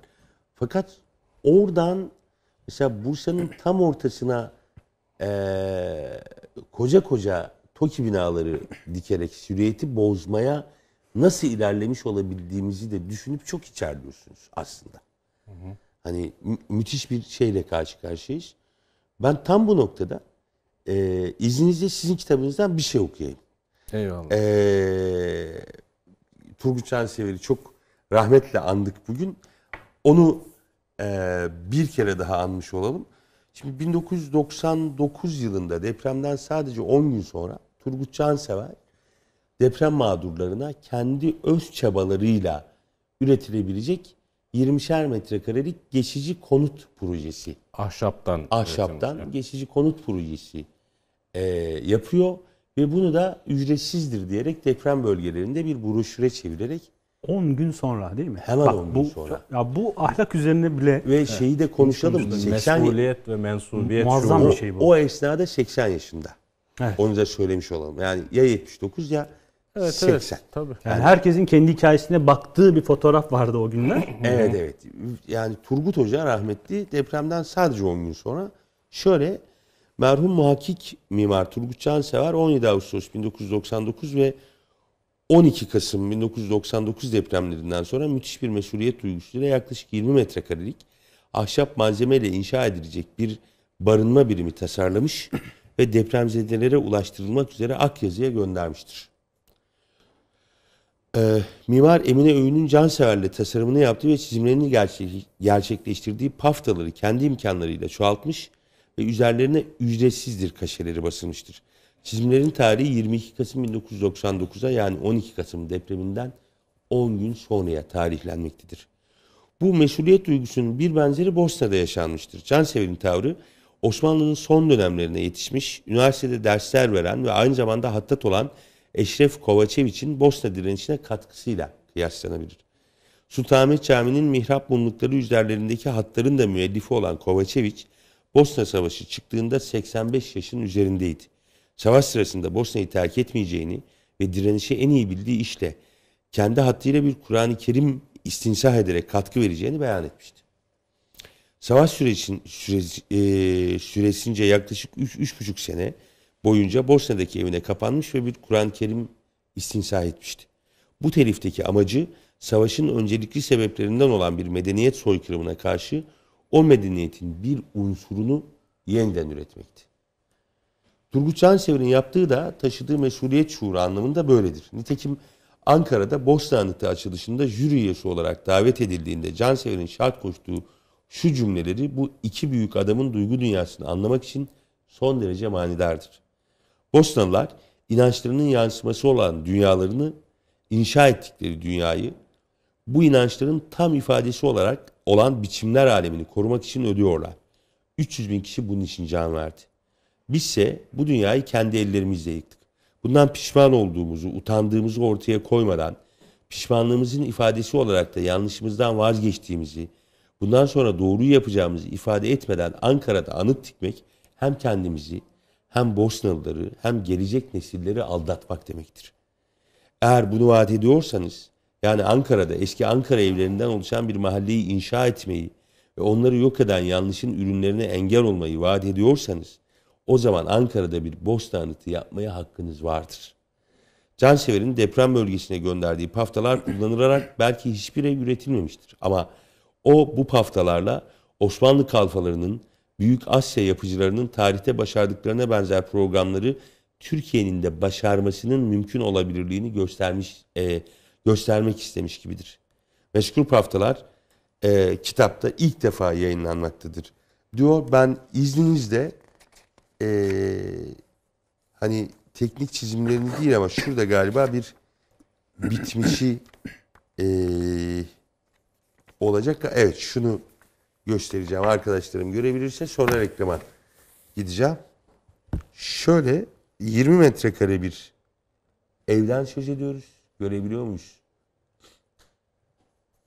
Fakat oradan mesela Bursa'nın tam ortasına e, koca koca TOKİ binaları dikerek sürüyeti bozmaya nasıl ilerlemiş olabildiğimizi de düşünüp çok içerliyorsunuz aslında. Hı hı. Hani mü müthiş bir şeyle karşı karşıyayız. Ben tam bu noktada e, izninizle sizin kitabınızdan bir şey okuyayım. Eyvallah. E, Turgut Şansever'i çok rahmetle andık bugün. Onu e, bir kere daha anmış olalım. Şimdi 1999 yılında depremden sadece 10 gün sonra Turgut Cansever deprem mağdurlarına kendi öz çabalarıyla üretilebilecek 20'şer metrekarelik geçici konut projesi. Ahşaptan. Ahşaptan evet. geçici konut projesi e, yapıyor ve bunu da ücretsizdir diyerek deprem bölgelerinde bir broşüre çevirerek 10 gün sonra değil mi? Hemen Bak, 10 bu, gün sonra. Ya bu ahlak üzerine bile ve evet. şeyi de konuşalım. 80 Mesuliyet ve mensubiyet muazzam şu, bir şey bu. O, o esnada 80 yaşında. Evet. Onu da söylemiş olalım. Yani ya 79 ya Evet, 80. Evet, tabii. Yani, yani herkesin kendi hikayesine baktığı bir fotoğraf vardı o günler. evet evet. Yani Turgut Hoca rahmetli depremden sadece 10 gün sonra şöyle merhum muhakkik mimar Turgut Cansever 17 Ağustos 1999 ve 12 Kasım 1999 depremlerinden sonra müthiş bir mesuliyet duygusuyla yaklaşık 20 metrekarelik ahşap malzemeyle inşa edilecek bir barınma birimi tasarlamış ve depremzedelere ulaştırılmak üzere Akyazı'ya göndermiştir e, Mimar Emine Öğün'ün canseverle tasarımını yaptığı ve çizimlerini gerçek, gerçekleştirdiği paftaları kendi imkanlarıyla çoğaltmış ve üzerlerine ücretsizdir kaşeleri basılmıştır. Çizimlerin tarihi 22 Kasım 1999'a yani 12 Kasım depreminden 10 gün sonraya tarihlenmektedir. Bu mesuliyet duygusunun bir benzeri Bosna'da yaşanmıştır. Cansever'in tavrı Osmanlı'nın son dönemlerine yetişmiş, üniversitede dersler veren ve aynı zamanda hattat olan Eşref Kovaçeviç'in Bosna direnişine katkısıyla kıyaslanabilir. Sultanahmet Camii'nin mihrap mumlukları üzerlerindeki hatların da müellifi olan Kovaçeviç, Bosna Savaşı çıktığında 85 yaşın üzerindeydi. Savaş sırasında Bosna'yı terk etmeyeceğini ve direnişi en iyi bildiği işle kendi hattıyla bir Kur'an-ı Kerim istinsah ederek katkı vereceğini beyan etmişti. Savaş süresin, süresi, e, süresince yaklaşık 3-3,5 sene boyunca Bosna'daki evine kapanmış ve bir Kur'an-ı Kerim istinsa etmişti. Bu telifteki amacı savaşın öncelikli sebeplerinden olan bir medeniyet soykırımına karşı o medeniyetin bir unsurunu yeniden üretmekti. Turgut Cansever'in yaptığı da taşıdığı mesuliyet şuuru anlamında böyledir. Nitekim Ankara'da Bosna Anıtı açılışında jüri üyesi olarak davet edildiğinde Cansever'in şart koştuğu şu cümleleri bu iki büyük adamın duygu dünyasını anlamak için son derece manidardır. Bosnalılar inançlarının yansıması olan dünyalarını inşa ettikleri dünyayı bu inançların tam ifadesi olarak olan biçimler alemini korumak için ödüyorlar. 300 bin kişi bunun için can verdi. Bizse bu dünyayı kendi ellerimizle yıktık. Bundan pişman olduğumuzu, utandığımızı ortaya koymadan, pişmanlığımızın ifadesi olarak da yanlışımızdan vazgeçtiğimizi, bundan sonra doğruyu yapacağımızı ifade etmeden Ankara'da anıt dikmek hem kendimizi hem Bosnalıları hem gelecek nesilleri aldatmak demektir. Eğer bunu vaat ediyorsanız yani Ankara'da eski Ankara evlerinden oluşan bir mahalleyi inşa etmeyi ve onları yok eden yanlışın ürünlerine engel olmayı vaat ediyorsanız o zaman Ankara'da bir Bosna yapmaya hakkınız vardır. Cansever'in deprem bölgesine gönderdiği paftalar kullanılarak belki hiçbir ev üretilmemiştir. Ama o bu paftalarla Osmanlı kalfalarının Büyük Asya yapıcılarının tarihte başardıklarına benzer programları Türkiye'nin de başarmasının mümkün olabilirliğini göstermiş e, göstermek istemiş gibidir. Meşgul haftalar e, kitapta ilk defa yayınlanmaktadır. Diyor ben izninizle e, hani teknik çizimlerini değil ama şurada galiba bir bitmişi e, olacak. Evet şunu göstereceğim arkadaşlarım görebilirse sonra reklama gideceğim. Şöyle 20 metrekare bir evden söz ediyoruz. Görebiliyor muyuz?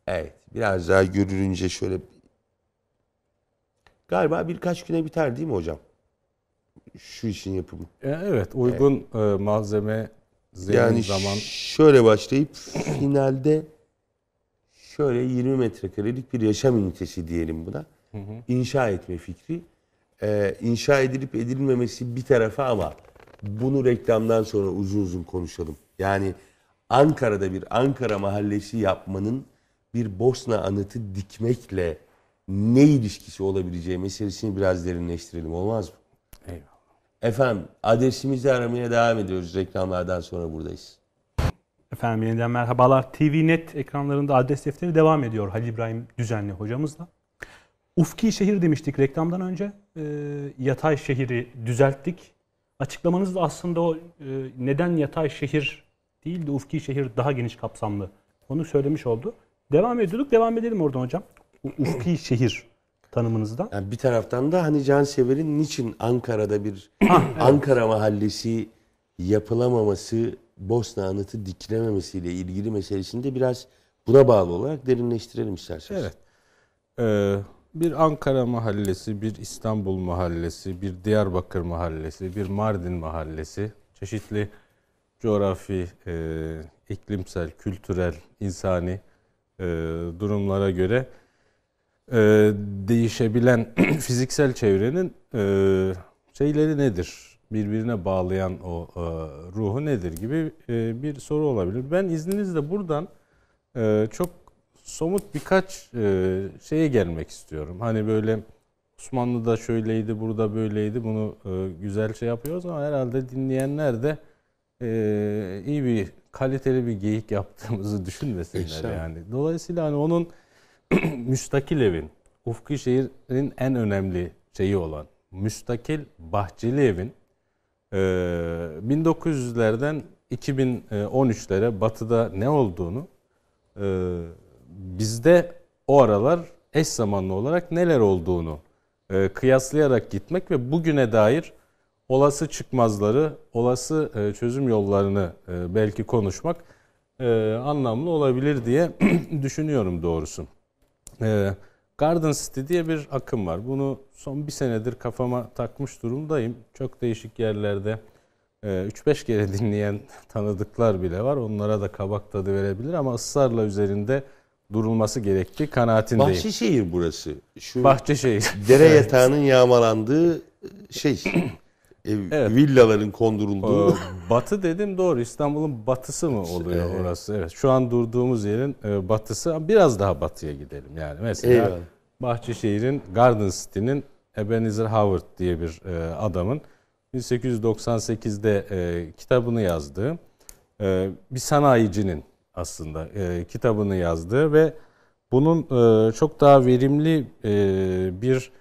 Evet. Biraz daha görülünce şöyle galiba birkaç güne biter değil mi hocam? Şu işin yapımı. E, evet. Uygun evet. E, malzeme zemin yani zaman. şöyle başlayıp finalde şöyle 20 metrekarelik bir yaşam ünitesi diyelim buna. Hı hı. İnşa etme fikri. Ee, inşa edilip edilmemesi bir tarafa ama bunu reklamdan sonra uzun uzun konuşalım. Yani Ankara'da bir Ankara mahallesi yapmanın bir Bosna anıtı dikmekle ne ilişkisi olabileceği meselesini biraz derinleştirelim olmaz mı? Eyvallah. Efendim adresimizi aramaya devam ediyoruz. Reklamlardan sonra buradayız. Efendim yeniden merhabalar. TVNet ekranlarında adres defteri devam ediyor Halil İbrahim Düzenli hocamızla. Ufki şehir demiştik reklamdan önce. E, yatay şehri düzelttik. Açıklamanız da aslında o e, neden yatay şehir değil de ufki şehir daha geniş kapsamlı. Onu söylemiş oldu. Devam ediyorduk. Devam edelim oradan hocam. Ufki şehir tanımınızda. Yani bir taraftan da hani Can Cansever'in niçin Ankara'da bir Ankara mahallesi yapılamaması Bosna anıtı dikilememesiyle ilgili meselesinde biraz buna bağlı olarak derinleştirelim isterseniz. Evet. Ee, bir Ankara mahallesi, bir İstanbul mahallesi, bir Diyarbakır mahallesi, bir Mardin mahallesi çeşitli coğrafi, e, iklimsel, kültürel, insani e, durumlara göre e, değişebilen fiziksel çevrenin e, şeyleri nedir? birbirine bağlayan o e, ruhu nedir gibi e, bir soru olabilir. Ben izninizle buradan e, çok somut birkaç e, şeye gelmek istiyorum. Hani böyle Osmanlı'da şöyleydi, burada böyleydi bunu e, güzel şey yapıyoruz ama herhalde dinleyenler de e, iyi bir kaliteli bir geyik yaptığımızı düşünmesinler İnşallah. yani. Dolayısıyla hani onun müstakil evin, Ufki şehrin en önemli şeyi olan müstakil bahçeli evin 1900'lerden ee, 2013'lere e, batıda ne olduğunu e, bizde o aralar eş zamanlı olarak neler olduğunu e, kıyaslayarak gitmek ve bugüne dair olası çıkmazları, olası çözüm yollarını belki konuşmak anlamlı olabilir diye düşünüyorum doğrusu. Evet. Garden City diye bir akım var. Bunu son bir senedir kafama takmış durumdayım. Çok değişik yerlerde 3-5 e, kere dinleyen tanıdıklar bile var. Onlara da kabak tadı verebilir ama ısrarla üzerinde durulması gerektiği kanaatindeyim. Bahçeşehir burası. Şu Bahçeşehir. Dere yatağının yağmalandığı şey ev, evet. villaların kondurulduğu. batı dedim doğru. İstanbul'un batısı mı oluyor evet. orası? Evet. Şu an durduğumuz yerin e, batısı. Biraz daha batıya gidelim yani. Mesela Eyvallah. Bahçeşehir'in Garden City'nin Ebenezer Howard diye bir e, adamın 1898'de e, kitabını yazdığı e, bir sanayicinin aslında kitabını yazdığı ve bunun çok daha verimli e, bir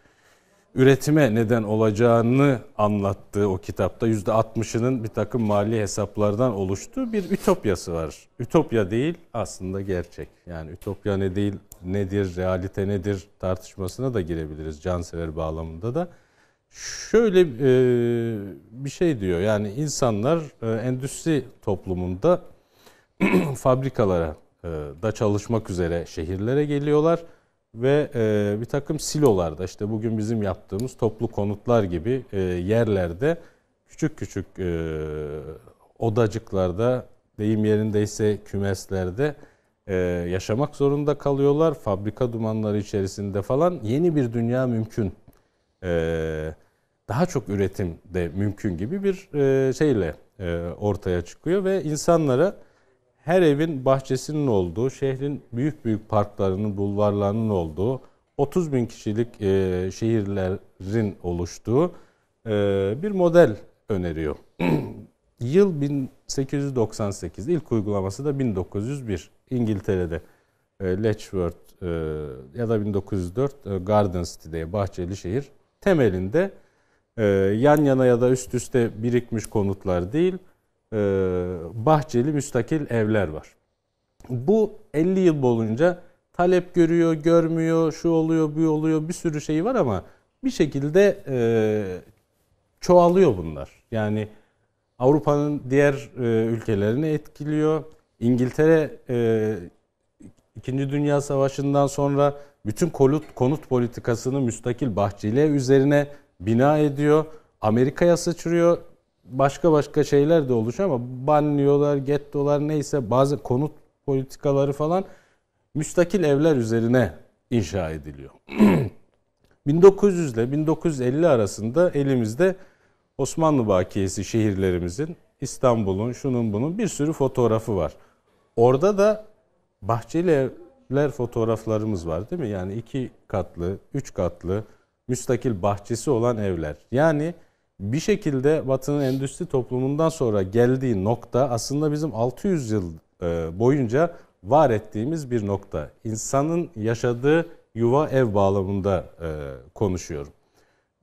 üretime neden olacağını anlattığı o kitapta %60'ının bir takım mali hesaplardan oluştuğu bir ütopyası var. Ütopya değil aslında gerçek. Yani ütopya ne değil nedir, realite nedir tartışmasına da girebiliriz cansever bağlamında da. Şöyle e, bir şey diyor yani insanlar e, endüstri toplumunda fabrikalara e, da çalışmak üzere şehirlere geliyorlar ve e, bir takım silolarda işte bugün bizim yaptığımız toplu konutlar gibi e, yerlerde küçük küçük e, odacıklarda deyim yerindeyse kümeslerde e, yaşamak zorunda kalıyorlar. Fabrika dumanları içerisinde falan yeni bir dünya mümkün. E, daha çok üretim de mümkün gibi bir e, şeyle e, ortaya çıkıyor ve insanlara her evin bahçesinin olduğu, şehrin büyük büyük parklarının, bulvarlarının olduğu, 30 bin kişilik e, şehirlerin oluştuğu e, bir model öneriyor. Yıl 1898, ilk uygulaması da 1901 İngiltere'de e, Letchworth e, ya da 1904 e, Garden City diye bahçeli şehir temelinde e, yan yana ya da üst üste birikmiş konutlar değil, e, bahçeli müstakil evler var. Bu 50 yıl boyunca talep görüyor, görmüyor, şu oluyor, bu oluyor bir sürü şey var ama bir şekilde e, çoğalıyor bunlar. Yani Avrupa'nın diğer e, ülkelerini etkiliyor. İngiltere e, İkinci Dünya Savaşı'ndan sonra bütün konut, konut politikasını müstakil bahçeli üzerine bina ediyor. Amerika'ya sıçrıyor başka başka şeyler de oluşuyor ama banlıyorlar, gettolar neyse bazı konut politikaları falan müstakil evler üzerine inşa ediliyor. 1900 ile 1950 arasında elimizde Osmanlı bakiyesi şehirlerimizin, İstanbul'un, şunun bunun bir sürü fotoğrafı var. Orada da bahçeli evler fotoğraflarımız var değil mi? Yani iki katlı, üç katlı, müstakil bahçesi olan evler. Yani bir şekilde Batı'nın endüstri toplumundan sonra geldiği nokta aslında bizim 600 yıl e, boyunca var ettiğimiz bir nokta. İnsanın yaşadığı yuva ev bağlamında e, konuşuyorum.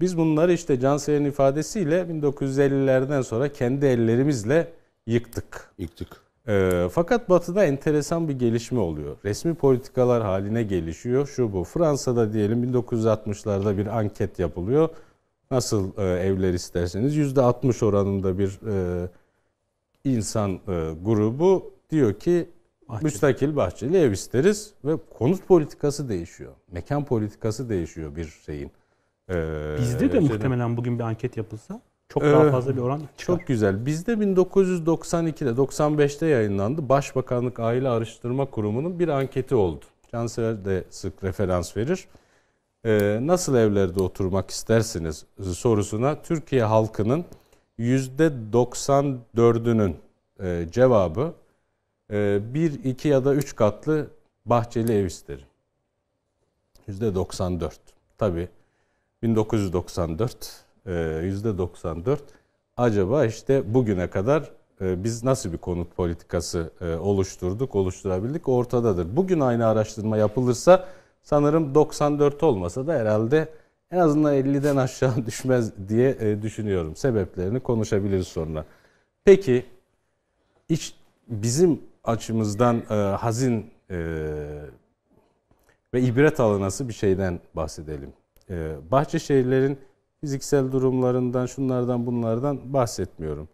Biz bunları işte Cansever'in ifadesiyle 1950'lerden sonra kendi ellerimizle yıktık. Yıktık. E, fakat Batı'da enteresan bir gelişme oluyor. Resmi politikalar haline gelişiyor. Şu bu. Fransa'da diyelim 1960'larda bir anket yapılıyor nasıl e, evler isterseniz yüzde 60 oranında bir e, insan e, grubu diyor ki Bahçeli. müstakil bahçeli ev isteriz ve konut politikası değişiyor. Mekan politikası değişiyor bir şeyin. Ee, Bizde de şeyden. muhtemelen bugün bir anket yapılsa çok e, daha fazla bir oran çıkar. Çok güzel. Bizde 1992'de 95'te yayınlandı. Başbakanlık Aile Araştırma Kurumu'nun bir anketi oldu. Kanser de sık referans verir. Ee, nasıl evlerde oturmak istersiniz sorusuna Türkiye halkının %94'ünün e, cevabı e, bir, iki ya da üç katlı bahçeli ev isterim. %94. Tabi 1994 %94 acaba işte bugüne kadar e, biz nasıl bir konut politikası oluşturduk, oluşturabildik ortadadır. Bugün aynı araştırma yapılırsa sanırım 94 olmasa da herhalde en azından 50'den aşağı düşmez diye e, düşünüyorum. Sebeplerini konuşabiliriz sonra. Peki iç, bizim açımızdan e, hazin e, ve ibret alınası bir şeyden bahsedelim. E, Bahçeşehirlerin fiziksel durumlarından, şunlardan bunlardan bahsetmiyorum.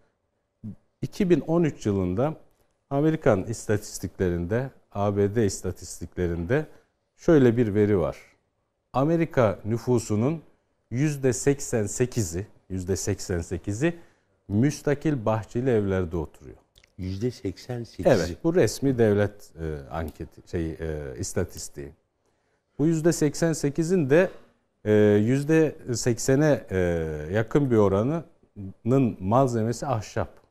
2013 yılında Amerikan istatistiklerinde, ABD istatistiklerinde şöyle bir veri var. Amerika nüfusunun %88'i %88'i müstakil bahçeli evlerde oturuyor. %88'i. Evet, bu resmi devlet e, anketi şey e, istatistiği. Bu %88'in de e, %80'e e, yakın bir oranının malzemesi ahşap.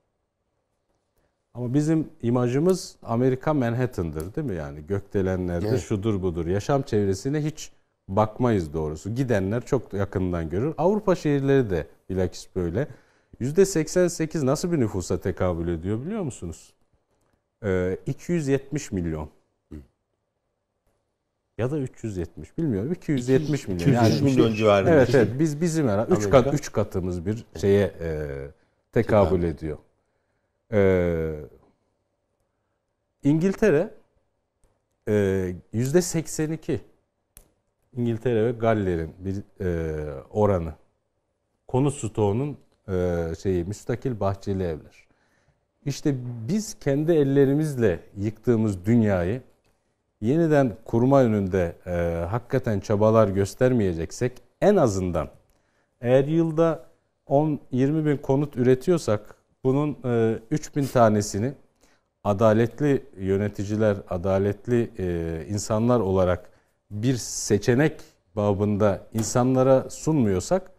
Ama bizim imajımız Amerika Manhattan'dır değil mi? Yani gökdelenlerde evet. şudur budur. Yaşam çevresine hiç bakmayız doğrusu. Gidenler çok yakından görür. Avrupa şehirleri de bilakis böyle. %88 nasıl bir nüfusa tekabül ediyor biliyor musunuz? Ee, 270 milyon. Ya da 370 bilmiyorum. 270 milyon. 270 yani şey- milyon şey, civarında. Evet evet biz bizim herhalde 3 kat 3 katımız bir şeye e, tekabül ediyor. Ee, İngiltere e, yüzde 82 İngiltere ve Galler'in bir e, oranı. Konu stoğunun e, şeyi müstakil bahçeli evler. İşte biz kendi ellerimizle yıktığımız dünyayı yeniden kurma önünde e, hakikaten çabalar göstermeyeceksek en azından eğer yılda 10-20 bin konut üretiyorsak bunun e, 3000 tanesini adaletli yöneticiler, adaletli e, insanlar olarak bir seçenek babında insanlara sunmuyorsak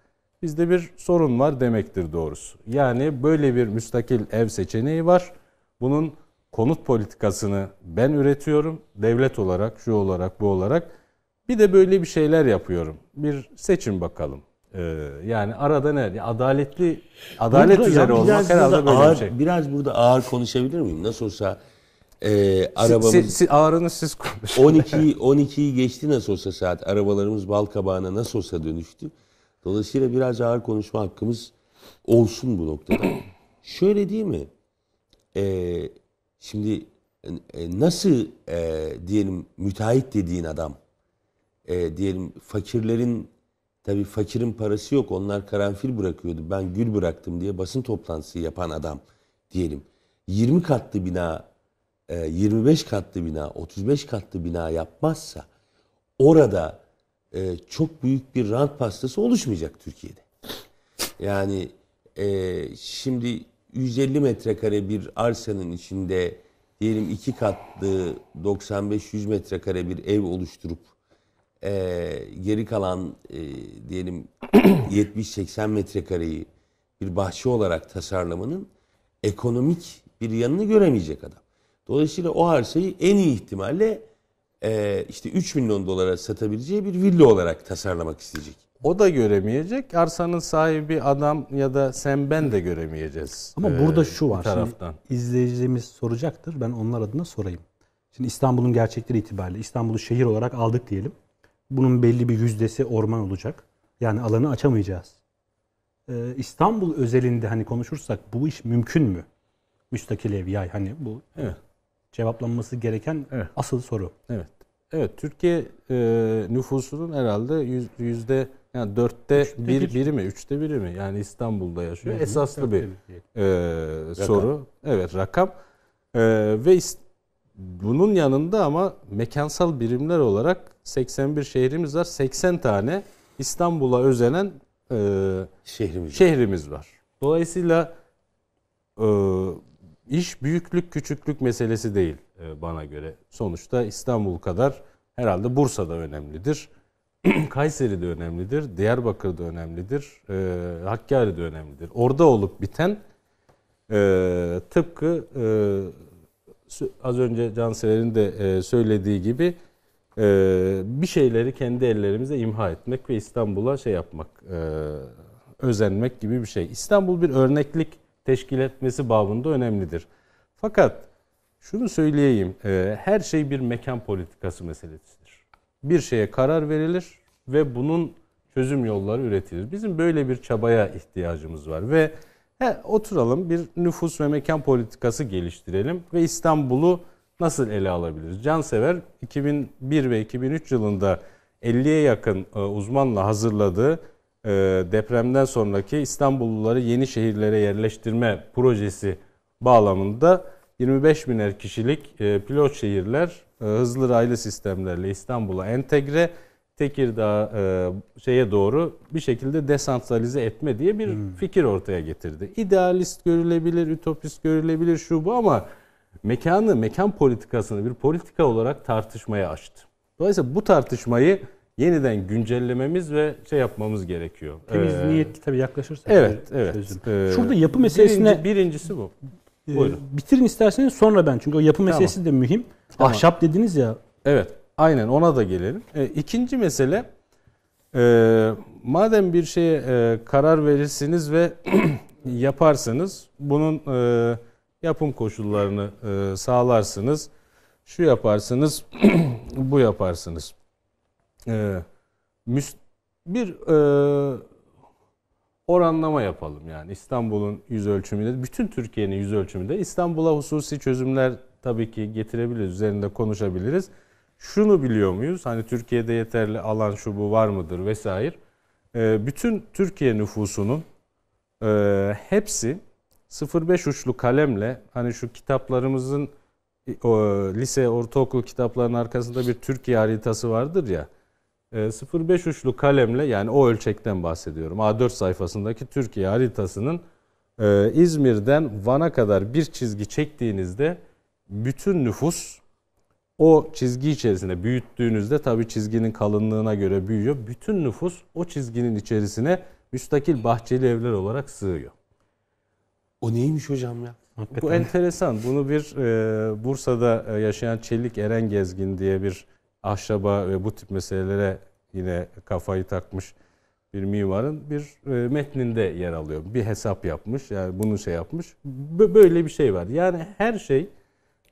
bizde bir sorun var demektir doğrusu. Yani böyle bir müstakil ev seçeneği var. Bunun konut politikasını ben üretiyorum. Devlet olarak, şu olarak, bu olarak. Bir de böyle bir şeyler yapıyorum. Bir seçin bakalım. Ee, yani arada ne? Adaletli, adalet burada, üzere olmak biraz herhalde böyle ağır, bir şey. Biraz burada ağır konuşabilir miyim? Nasıl olsa e, arabamız... Siz, siz, siz, siz konuşun. 12, geçti nasıl olsa saat. Arabalarımız bal kabağına nasıl olsa dönüştü. Dolayısıyla biraz ağır konuşma hakkımız olsun bu noktada. Şöyle değil mi? E, şimdi e, nasıl e, diyelim müteahhit dediğin adam, e, diyelim fakirlerin Tabii fakirin parası yok. Onlar karanfil bırakıyordu. Ben gül bıraktım diye basın toplantısı yapan adam diyelim. 20 katlı bina, 25 e, katlı bina, 35 katlı bina yapmazsa orada e, çok büyük bir rant pastası oluşmayacak Türkiye'de. Yani e, şimdi 150 metrekare bir arsanın içinde diyelim iki katlı 95-100 metrekare bir ev oluşturup e, geri kalan e, diyelim 70-80 metrekareyi bir bahçe olarak tasarlamanın ekonomik bir yanını göremeyecek adam. Dolayısıyla o arsayı en iyi ihtimalle e, işte 3 milyon dolara satabileceği bir villa olarak tasarlamak isteyecek. O da göremeyecek. Arsanın sahibi adam ya da sen ben de göremeyeceğiz. Ama ee, burada e, şu var. Taraftan. Şimdi izleyicilerimiz soracaktır. Ben onlar adına sorayım. Şimdi İstanbul'un gerçekleri itibariyle İstanbul'u şehir olarak aldık diyelim. Bunun belli bir yüzdesi orman olacak. Yani alanı açamayacağız. Ee, İstanbul özelinde hani konuşursak bu iş mümkün mü? Müstakil ev yay hani bu evet. cevaplanması gereken evet. asıl soru. Evet. Evet Türkiye e, nüfusunun herhalde yüz, yüzde yani dörtte bir, bir, biri mi? Üçte biri mi? Yani İstanbul'da yaşıyor. Hı hı. Esaslı bir e, soru. Evet rakam. E, ve bunun yanında ama mekansal birimler olarak 81 şehrimiz var. 80 tane İstanbul'a özenen e, şehrimiz, şehrimiz var. Dolayısıyla e, iş büyüklük küçüklük meselesi değil e, bana göre. Sonuçta İstanbul kadar herhalde Bursa da önemlidir. Kayseri de önemlidir, Diyarbakır da önemlidir, e, Hakkari de önemlidir. Orada olup biten e, tıpkı e, az önce Cansever'in de e, söylediği gibi e, bir şeyleri kendi ellerimize imha etmek ve İstanbul'a şey yapmak, e, özenmek gibi bir şey. İstanbul bir örneklik teşkil etmesi babında önemlidir. Fakat şunu söyleyeyim, her şey bir mekan politikası meselesidir. Bir şeye karar verilir ve bunun çözüm yolları üretilir. Bizim böyle bir çabaya ihtiyacımız var ve He, oturalım bir nüfus ve mekan politikası geliştirelim ve İstanbul'u nasıl ele alabiliriz? Cansever 2001 ve 2003 yılında 50'ye yakın e, uzmanla hazırladığı e, depremden sonraki İstanbulluları yeni şehirlere yerleştirme projesi bağlamında 25 biner kişilik e, pilot şehirler hızlı raylı sistemlerle İstanbul'a entegre Tekirdağ e, şeye doğru bir şekilde desantralize etme diye bir hmm. fikir ortaya getirdi. İdealist görülebilir, ütopist görülebilir şu bu ama mekanı, mekan politikasını bir politika olarak tartışmaya açtı. Dolayısıyla bu tartışmayı yeniden güncellememiz ve şey yapmamız gerekiyor. Temiz ee, niyetli tabii yaklaşırsak. Evet, evet. Sözüm. Ee, Şurada yapı meselesine... Birinci, birincisi bu. E, Buyurun. Bitirin isterseniz sonra ben çünkü o yapı tamam. de mühim. Tamam. Ahşap dediniz ya. Evet. Aynen ona da gelelim. E, ikinci mesele e, madem bir şeye e, karar verirsiniz ve yaparsınız bunun e, yapım koşullarını e, sağlarsınız. Şu yaparsınız, bu yaparsınız. E, müst bir e, oranlama yapalım yani İstanbul'un yüz ölçümünde, bütün Türkiye'nin yüz ölçümünde İstanbul'a hususi çözümler tabii ki getirebiliriz, üzerinde konuşabiliriz şunu biliyor muyuz? Hani Türkiye'de yeterli alan şu bu var mıdır vesaire. Ee, bütün Türkiye nüfusunun e, hepsi 0,5 uçlu kalemle hani şu kitaplarımızın e, o, lise, ortaokul kitaplarının arkasında bir Türkiye haritası vardır ya. 0,5 e, uçlu kalemle yani o ölçekten bahsediyorum. A4 sayfasındaki Türkiye haritasının İzmir'den Van'a kadar bir çizgi çektiğinizde bütün nüfus o çizgi içerisinde büyüttüğünüzde tabii çizginin kalınlığına göre büyüyor. Bütün nüfus o çizginin içerisine müstakil bahçeli evler olarak sığıyor. O neymiş hocam ya? Hakikaten. Bu enteresan. Bunu bir e, Bursa'da e, yaşayan Çelik Eren Gezgin diye bir ahşaba ve bu tip meselelere yine kafayı takmış bir mimarın bir e, metninde yer alıyor. Bir hesap yapmış. Yani bunu şey yapmış. böyle bir şey var. Yani her şey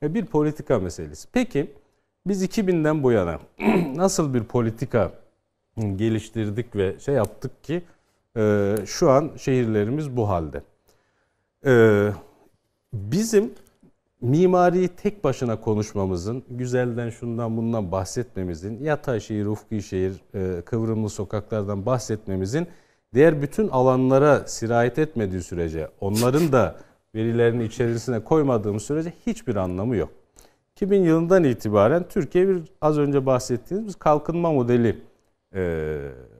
bir politika meselesi. Peki biz 2000'den bu yana nasıl bir politika geliştirdik ve şey yaptık ki e, şu an şehirlerimiz bu halde. E, bizim mimariyi tek başına konuşmamızın, güzelden şundan bundan bahsetmemizin, yatay şehir, ufki şehir, e, kıvrımlı sokaklardan bahsetmemizin diğer bütün alanlara sirayet etmediği sürece onların da verilerinin içerisine koymadığımız sürece hiçbir anlamı yok. 2000 yılından itibaren Türkiye bir az önce bahsettiğimiz kalkınma modeli e,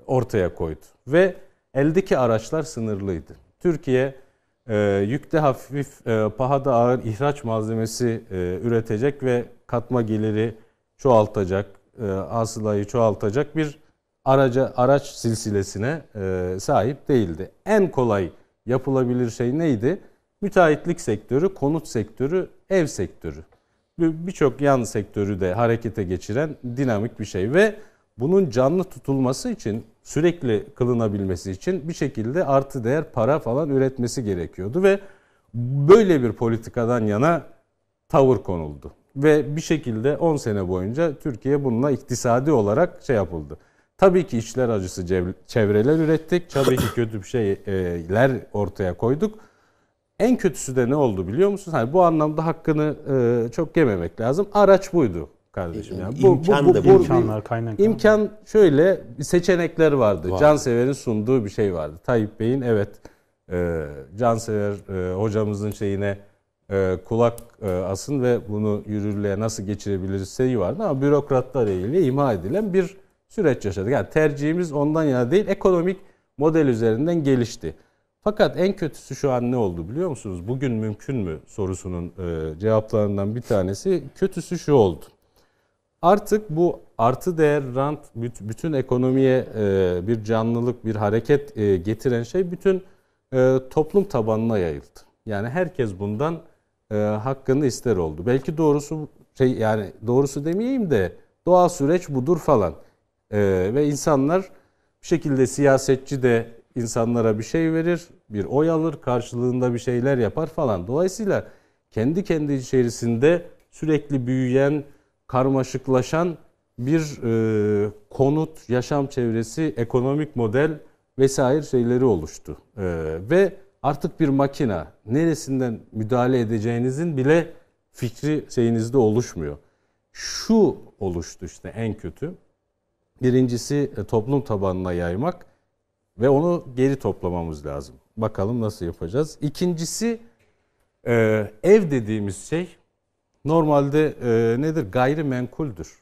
ortaya koydu. Ve eldeki araçlar sınırlıydı. Türkiye e, yükte hafif, e, pahada ağır ihraç malzemesi e, üretecek ve katma geliri çoğaltacak, e, hasılayı çoğaltacak bir araca araç silsilesine e, sahip değildi. En kolay yapılabilir şey neydi? müteahhitlik sektörü, konut sektörü, ev sektörü. Birçok yan sektörü de harekete geçiren dinamik bir şey ve bunun canlı tutulması için sürekli kılınabilmesi için bir şekilde artı değer para falan üretmesi gerekiyordu ve böyle bir politikadan yana tavır konuldu. Ve bir şekilde 10 sene boyunca Türkiye bununla iktisadi olarak şey yapıldı. Tabii ki işler acısı çevreler ürettik. Tabii ki kötü bir şeyler ortaya koyduk. En kötüsü de ne oldu biliyor musunuz? Hani bu anlamda hakkını e, çok yememek lazım. Araç buydu kardeşim. Yani bu, imkan bu, bu, da bu, kaynak. İmkan şöyle seçenekler vardı. Var. Cansever'in sunduğu bir şey vardı. Tayyip Bey'in evet e, Cansever e, hocamızın şeyine e, kulak e, asın ve bunu yürürlüğe nasıl geçirebiliriz şeyi vardı ama bürokratlar ile imha edilen bir süreç yaşadık. Yani tercihimiz ondan yana değil ekonomik model üzerinden gelişti. Fakat en kötüsü şu an ne oldu biliyor musunuz? Bugün mümkün mü sorusunun e, cevaplarından bir tanesi kötüsü şu oldu. Artık bu artı değer rant bütün ekonomiye e, bir canlılık, bir hareket e, getiren şey bütün e, toplum tabanına yayıldı. Yani herkes bundan e, hakkını ister oldu. Belki doğrusu şey yani doğrusu demeyeyim de doğal süreç budur falan. E, ve insanlar bir şekilde siyasetçi de insanlara bir şey verir, bir oy alır, karşılığında bir şeyler yapar falan. Dolayısıyla kendi kendi içerisinde sürekli büyüyen, karmaşıklaşan bir e, konut, yaşam çevresi, ekonomik model vesaire şeyleri oluştu. E, ve artık bir makina neresinden müdahale edeceğinizin bile fikri şeyinizde oluşmuyor. Şu oluştu işte en kötü. Birincisi e, toplum tabanına yaymak. Ve onu geri toplamamız lazım. Bakalım nasıl yapacağız. İkincisi e, ev dediğimiz şey normalde e, nedir? Gayrimenkuldür.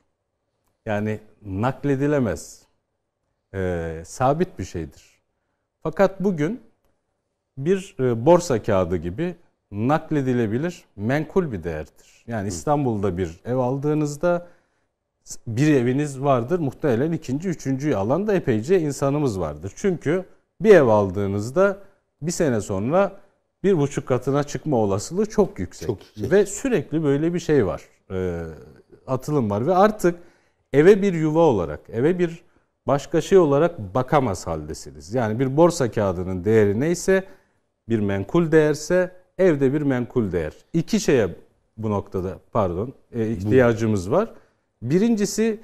Yani nakledilemez. E, sabit bir şeydir. Fakat bugün bir e, borsa kağıdı gibi nakledilebilir menkul bir değerdir. Yani İstanbul'da bir ev aldığınızda bir eviniz vardır muhtemelen ikinci, üçüncüyü alan da epeyce insanımız vardır. Çünkü bir ev aldığınızda bir sene sonra bir buçuk katına çıkma olasılığı çok yüksek. Çok yüksek. Ve sürekli böyle bir şey var. E, atılım var ve artık eve bir yuva olarak, eve bir başka şey olarak bakamaz haldesiniz. Yani bir borsa kağıdının değeri neyse bir menkul değerse evde bir menkul değer. İki şeye bu noktada pardon e, ihtiyacımız var. Birincisi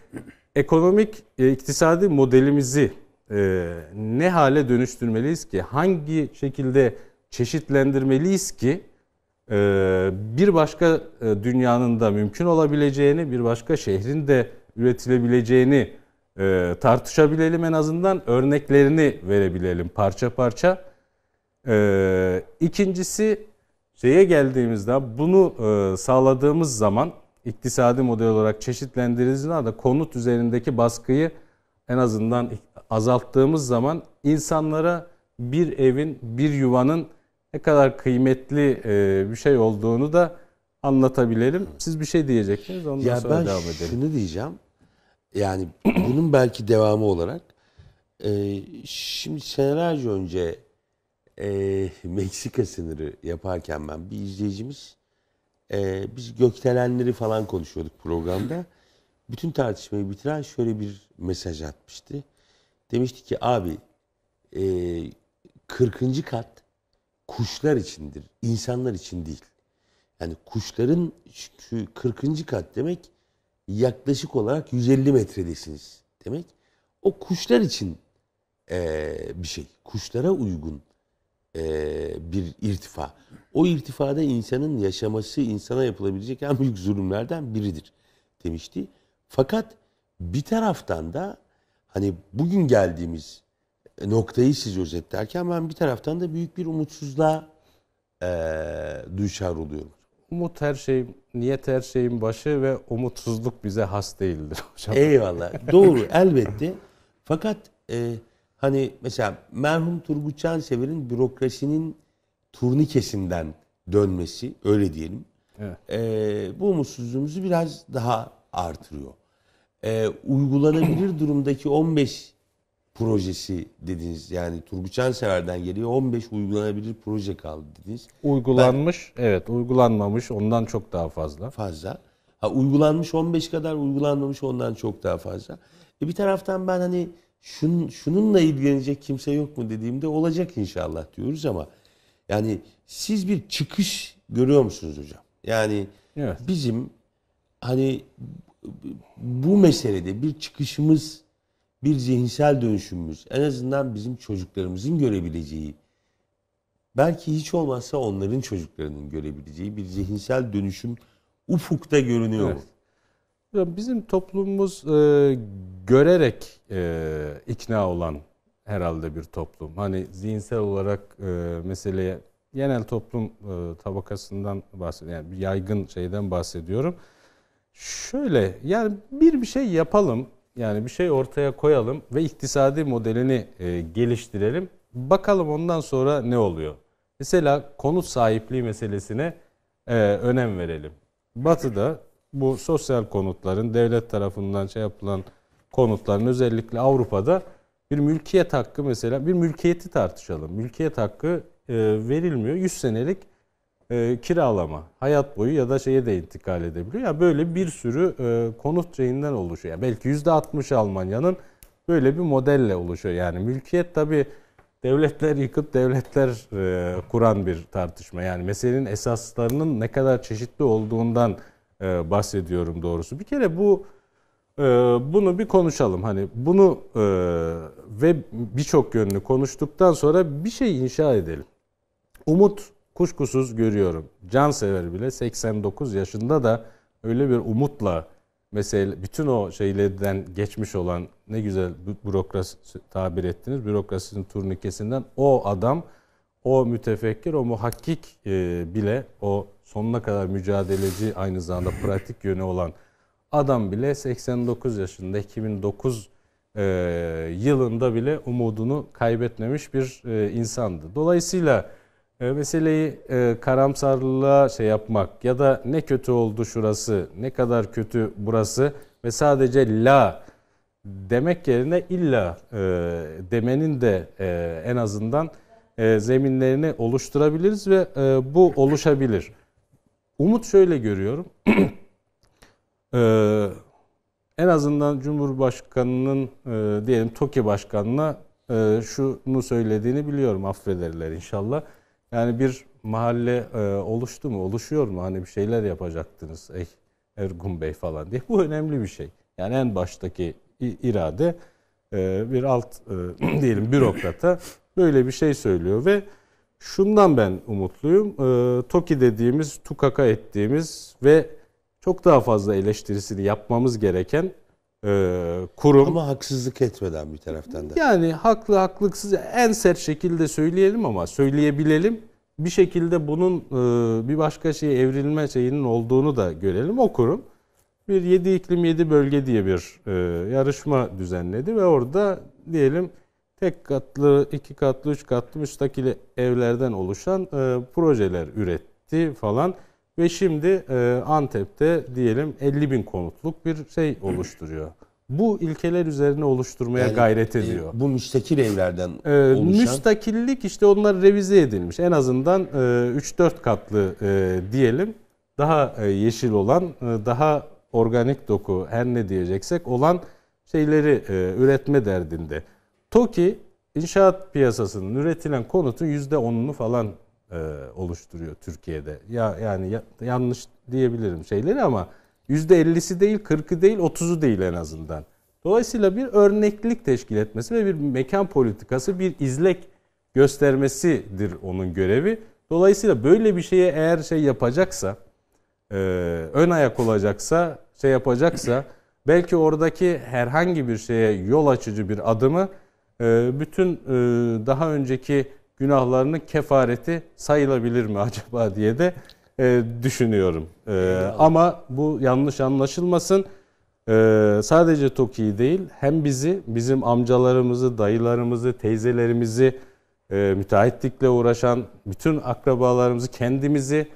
ekonomik e, iktisadi modelimizi e, ne hale dönüştürmeliyiz ki? Hangi şekilde çeşitlendirmeliyiz ki e, bir başka e, dünyanın da mümkün olabileceğini, bir başka şehrin de üretilebileceğini e, tartışabilelim en azından örneklerini verebilelim parça parça. E, ikincisi şeye geldiğimizde bunu e, sağladığımız zaman iktisadi model olarak çeşitlendirildiğinde de konut üzerindeki baskıyı en azından azalttığımız zaman insanlara bir evin, bir yuvanın ne kadar kıymetli e, bir şey olduğunu da anlatabilelim. Siz bir şey diyeceksiniz, ondan ya sonra devam edelim. Ben şunu diyeceğim. Yani bunun belki devamı olarak e, şimdi senelerce önce e, Meksika sınırı yaparken ben bir izleyicimiz e, biz gökdelenleri falan konuşuyorduk programda. Bütün tartışmayı bitiren şöyle bir mesaj atmıştı. Demişti ki abi e, 40. kat kuşlar içindir, insanlar için değil. Yani kuşların şu 40. kat demek yaklaşık olarak 150 metredesiniz demek. O kuşlar için e, bir şey. Kuşlara uygun e, bir irtifa. O irtifada insanın yaşaması insana yapılabilecek en büyük zulümlerden biridir demişti. Fakat bir taraftan da hani bugün geldiğimiz noktayı siz özetlerken ben bir taraftan da büyük bir umutsuzluğa e, düşer oluyorum. Umut her şeyin, niyet her şeyin başı ve umutsuzluk bize has değildir hocam. Eyvallah. Doğru elbette. Fakat e, Hani mesela merhum Turgut Çansever'in bürokrasinin turnikesinden dönmesi öyle diyelim. Evet. E, bu umutsuzluğumuzu biraz daha artırıyor. E, uygulanabilir durumdaki 15 projesi dediniz. Yani Turgut Çansever'den geliyor 15 uygulanabilir proje kaldı dediniz. Uygulanmış, ben, evet uygulanmamış ondan çok daha fazla. Fazla. Ha uygulanmış 15 kadar, uygulanmamış ondan çok daha fazla. E bir taraftan ben hani şun, şununla ilgilenecek kimse yok mu dediğimde olacak inşallah diyoruz ama yani siz bir çıkış görüyor musunuz hocam? Yani evet. bizim hani bu meselede bir çıkışımız, bir zihinsel dönüşümümüz en azından bizim çocuklarımızın görebileceği belki hiç olmazsa onların çocuklarının görebileceği bir zihinsel dönüşüm ufukta görünüyor evet. Bizim toplumumuz e, görerek e, ikna olan herhalde bir toplum. Hani zihinsel olarak e, meseleye genel toplum e, tabakasından bahsediyorum. Yani yaygın şeyden bahsediyorum. Şöyle yani bir bir şey yapalım. Yani bir şey ortaya koyalım ve iktisadi modelini e, geliştirelim. Bakalım ondan sonra ne oluyor. Mesela konut sahipliği meselesine e, önem verelim. Batı'da bu sosyal konutların devlet tarafından şey yapılan konutların özellikle Avrupa'da bir mülkiyet hakkı mesela bir mülkiyeti tartışalım. Mülkiyet hakkı e, verilmiyor. 100 senelik e, kiralama. Hayat boyu ya da şeye de intikal edebiliyor. Ya böyle bir sürü e, konut şeyinden oluşuyor. Yani belki %60 Almanya'nın böyle bir modelle oluşuyor. Yani mülkiyet tabii devletler yıkıp devletler e, kuran bir tartışma. Yani meselenin esaslarının ne kadar çeşitli olduğundan e, bahsediyorum doğrusu. Bir kere bu e, bunu bir konuşalım. Hani bunu e, ve birçok yönünü konuştuktan sonra bir şey inşa edelim. Umut kuşkusuz görüyorum. Cansever bile 89 yaşında da öyle bir umutla mesela bütün o şeylerden geçmiş olan ne güzel bürokrasi tabir ettiniz. Bürokrasinin turnikesinden o adam, o mütefekkir, o muhakkik bile o sonuna kadar mücadeleci aynı zamanda pratik yönü olan adam bile 89 yaşında 2009 e, yılında bile umudunu kaybetmemiş bir e, insandı. Dolayısıyla e, meseleyi e, karamsarlığa şey yapmak ya da ne kötü oldu şurası, ne kadar kötü burası ve sadece la demek yerine illa e, demenin de e, en azından e, zeminlerini oluşturabiliriz ve e, bu oluşabilir. Umut şöyle görüyorum. ee, en azından Cumhurbaşkanı'nın e, diyelim TOKİ Başkanı'na e, şunu söylediğini biliyorum. Affederler inşallah. Yani bir mahalle e, oluştu mu? Oluşuyor mu? Hani bir şeyler yapacaktınız. Ey eh, Ergun Bey falan diye. Bu önemli bir şey. Yani en baştaki irade e, bir alt e, diyelim bürokrata böyle bir şey söylüyor ve Şundan ben umutluyum. E, TOKİ dediğimiz, tukaka ettiğimiz ve çok daha fazla eleştirisini yapmamız gereken e, kurum. Ama haksızlık etmeden bir taraftan da. Yani haklı haklıksız en sert şekilde söyleyelim ama söyleyebilelim. Bir şekilde bunun e, bir başka şeye evrilme şeyinin olduğunu da görelim. O kurum bir 7 iklim 7 bölge diye bir e, yarışma düzenledi ve orada diyelim tek katlı, iki katlı, üç katlı müstakil evlerden oluşan e, projeler üretti falan. Ve şimdi e, Antep'te diyelim 50 bin konutluk bir şey oluşturuyor. Bu ilkeler üzerine oluşturmaya yani, gayret e, ediyor. E, bu müstakil evlerden e, oluşan... Müstakillik işte onlar revize edilmiş. En azından e, 3-4 katlı e, diyelim daha e, yeşil olan, e, daha organik doku her ne diyeceksek olan şeyleri e, üretme derdinde. TOKİ inşaat piyasasının üretilen konutun %10'unu falan e, oluşturuyor Türkiye'de. Ya yani ya, yanlış diyebilirim şeyleri ama %50'si değil, 40'ı değil, 30'u değil en azından. Dolayısıyla bir örneklik teşkil etmesi ve bir mekan politikası, bir izlek göstermesidir onun görevi. Dolayısıyla böyle bir şeye eğer şey yapacaksa, e, ön ayak olacaksa, şey yapacaksa belki oradaki herhangi bir şeye yol açıcı bir adımı ee, bütün e, daha önceki günahlarının kefareti sayılabilir mi acaba diye de e, düşünüyorum. Ee, ama bu yanlış anlaşılmasın. Ee, sadece TOKİ değil hem bizi, bizim amcalarımızı, dayılarımızı, teyzelerimizi, e, müteahhitlikle uğraşan bütün akrabalarımızı, kendimizi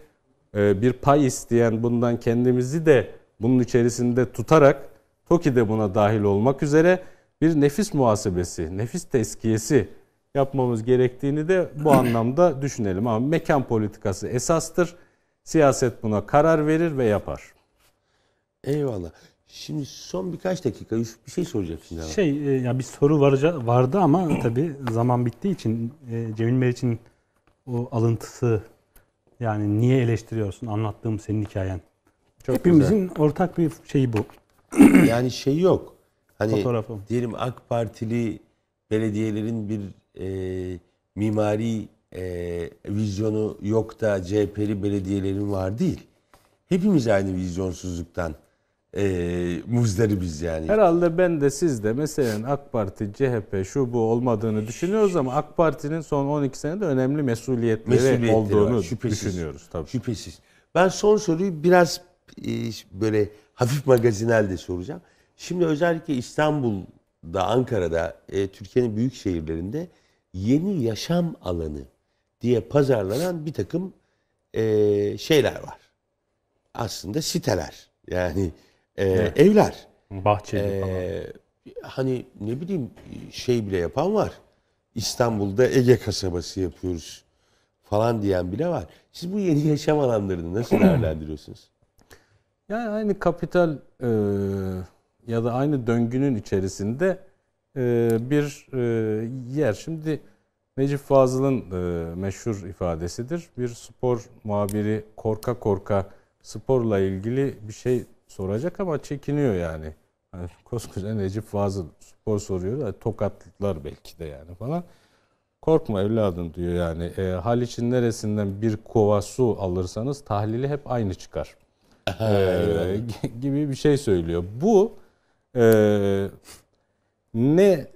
bir pay isteyen bundan kendimizi de bunun içerisinde tutarak Toki de buna dahil olmak üzere bir nefis muhasebesi, nefis teskiyesi yapmamız gerektiğini de bu anlamda düşünelim. Ama mekan politikası esastır. Siyaset buna karar verir ve yapar. Eyvallah. Şimdi son birkaç dakika Yusuf bir şey soracak şimdi. Şey e, ya bir soru varca, vardı ama tabi zaman bittiği için e, Cemil Bey için o alıntısı yani niye eleştiriyorsun anlattığım senin hikayen. Çok Hepimizin güzel. ortak bir şeyi bu. yani şey yok. Hani Fotoğrafım. diyelim AK Partili belediyelerin bir e, mimari e, vizyonu yok da CHP'li belediyelerin var değil. Hepimiz aynı vizyonsuzluktan e, muzdaribiz yani. Herhalde ben de siz de mesela AK Parti, CHP şu bu olmadığını düşünüyoruz ama AK Parti'nin son 12 senede önemli mesuliyetleri, mesuliyetleri olduğunu şüphesiz, düşünüyoruz. Tabii. Şüphesiz. Ben son soruyu biraz e, böyle hafif magazinel de soracağım. Şimdi özellikle İstanbul'da, Ankara'da, e, Türkiye'nin büyük şehirlerinde yeni yaşam alanı diye pazarlanan bir takım e, şeyler var. Aslında siteler. Yani e, evler. Bahçeli e, Hani ne bileyim şey bile yapan var. İstanbul'da Ege kasabası yapıyoruz falan diyen bile var. Siz bu yeni yaşam alanlarını nasıl değerlendiriyorsunuz? Yani aynı kapital e, ya da aynı döngünün içerisinde e, bir e, yer. Şimdi Necip Fazıl'ın e, meşhur ifadesidir. Bir spor muhabiri korka korka sporla ilgili bir şey soracak ama çekiniyor yani. yani koskoca Necip Fazıl spor soruyor da belki de yani falan. Korkma evladım diyor yani. E, için neresinden bir kova su alırsanız tahlili hep aynı çıkar. e, gibi bir şey söylüyor. Bu ee, ne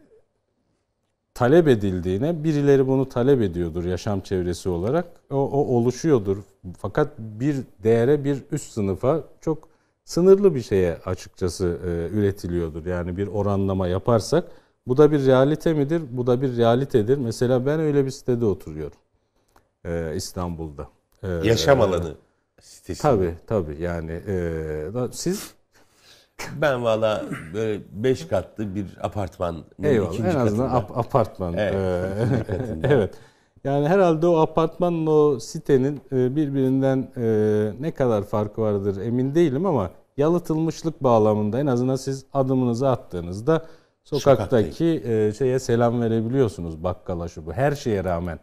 talep edildiğine birileri bunu talep ediyordur yaşam çevresi olarak. O, o oluşuyordur. Fakat bir değere bir üst sınıfa çok sınırlı bir şeye açıkçası e, üretiliyordur. Yani bir oranlama yaparsak bu da bir realite midir? Bu da bir realitedir. Mesela ben öyle bir sitede oturuyorum. E, İstanbul'da. E, Yaşam e, alanı sitesi. Tabii tabii yani e, siz ben valla böyle beş katlı bir apartman. Eyvallah ikinci en azından ap- apartman. Evet. Ee, evet. Yani herhalde o apartmanla o sitenin e, birbirinden e, ne kadar farkı vardır emin değilim ama yalıtılmışlık bağlamında en azından siz adımınızı attığınızda sokaktaki e, şeye selam verebiliyorsunuz bakkala şu bu. Her şeye rağmen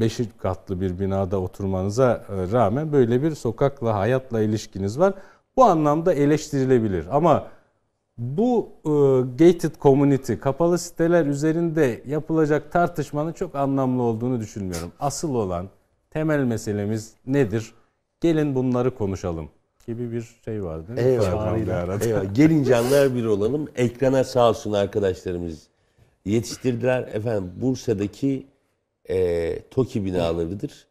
beş katlı bir binada oturmanıza rağmen böyle bir sokakla hayatla ilişkiniz var. Bu anlamda eleştirilebilir ama bu e, gated community kapalı siteler üzerinde yapılacak tartışmanın çok anlamlı olduğunu düşünmüyorum. Asıl olan temel meselemiz nedir? Gelin bunları konuşalım gibi bir şey vardı. değil mi? Eyvallah. Eyvallah. Gelin canlar bir olalım. Ekrana sağ olsun arkadaşlarımız yetiştirdiler. Efendim Bursa'daki e, TOKİ binalarıdır.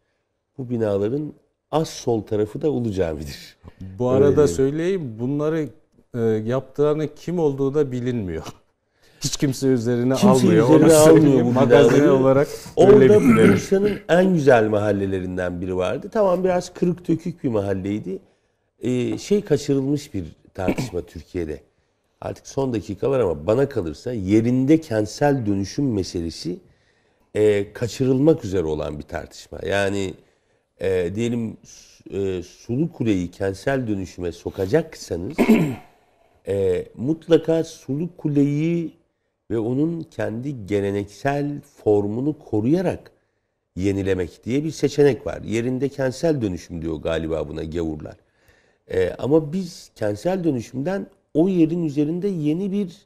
Bu binaların az sol tarafı da Ulu Cami'dir. Bu arada Öyle söyleyeyim bunları e, yaptıranın kim olduğu da bilinmiyor. Hiç kimse üzerine kimse almıyor. Üzerine Onu almıyor bu magazin olarak. Orada Bursa'nın en güzel mahallelerinden biri vardı. Tamam biraz kırık dökük bir mahalleydi. Ee, şey kaçırılmış bir tartışma Türkiye'de. Artık son dakika var ama bana kalırsa yerinde kentsel dönüşüm meselesi e, kaçırılmak üzere olan bir tartışma. Yani e, diyelim e, sulu kuleyi kentsel dönüşüme sokacaksanız e, mutlaka sulu kuleyi ve onun kendi geleneksel formunu koruyarak yenilemek diye bir seçenek var. Yerinde kentsel dönüşüm diyor galiba buna gavurlar. E, ama biz kentsel dönüşümden o yerin üzerinde yeni bir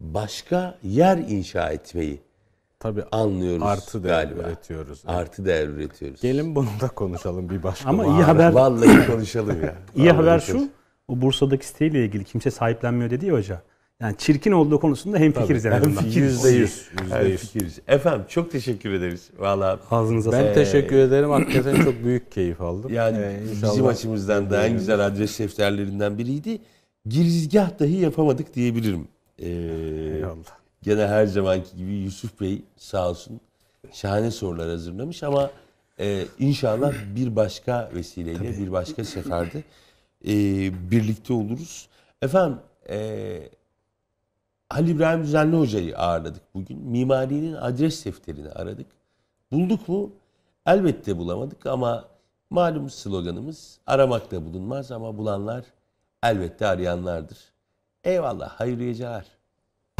başka yer inşa etmeyi Tabi anlıyoruz artı değer galiba. üretiyoruz. Evet. Artı değer üretiyoruz. Gelin bunu da konuşalım bir başka. Ama iyi haber vallahi konuşalım ya. iyi vallahi haber şu. O Bursa'daki siteyle ilgili kimse sahiplenmiyor dedi ya hoca. Yani çirkin olduğu konusunda hem fikiriz en azından. Yüzde yüz. fikiriz. Efendim çok teşekkür ederiz. Valla. Ağzınıza sağlık. Ben teşekkür ederim. Hakikaten çok büyük keyif aldım. Yani ee, bizim açımızdan da en güzel adres defterlerinden biriydi. Girizgah dahi yapamadık diyebilirim. Ee, Eyvallah gene her zamanki gibi Yusuf Bey sağ olsun şahane sorular hazırlamış ama e, inşallah bir başka vesileyle Tabii. bir başka seferde e, birlikte oluruz. Efendim e, Halil İbrahim Düzenli Hoca'yı ağırladık bugün. Mimarinin adres defterini aradık. Bulduk mu? Elbette bulamadık ama malum sloganımız aramakta bulunmaz ama bulanlar elbette arayanlardır. Eyvallah hayırlı geceler.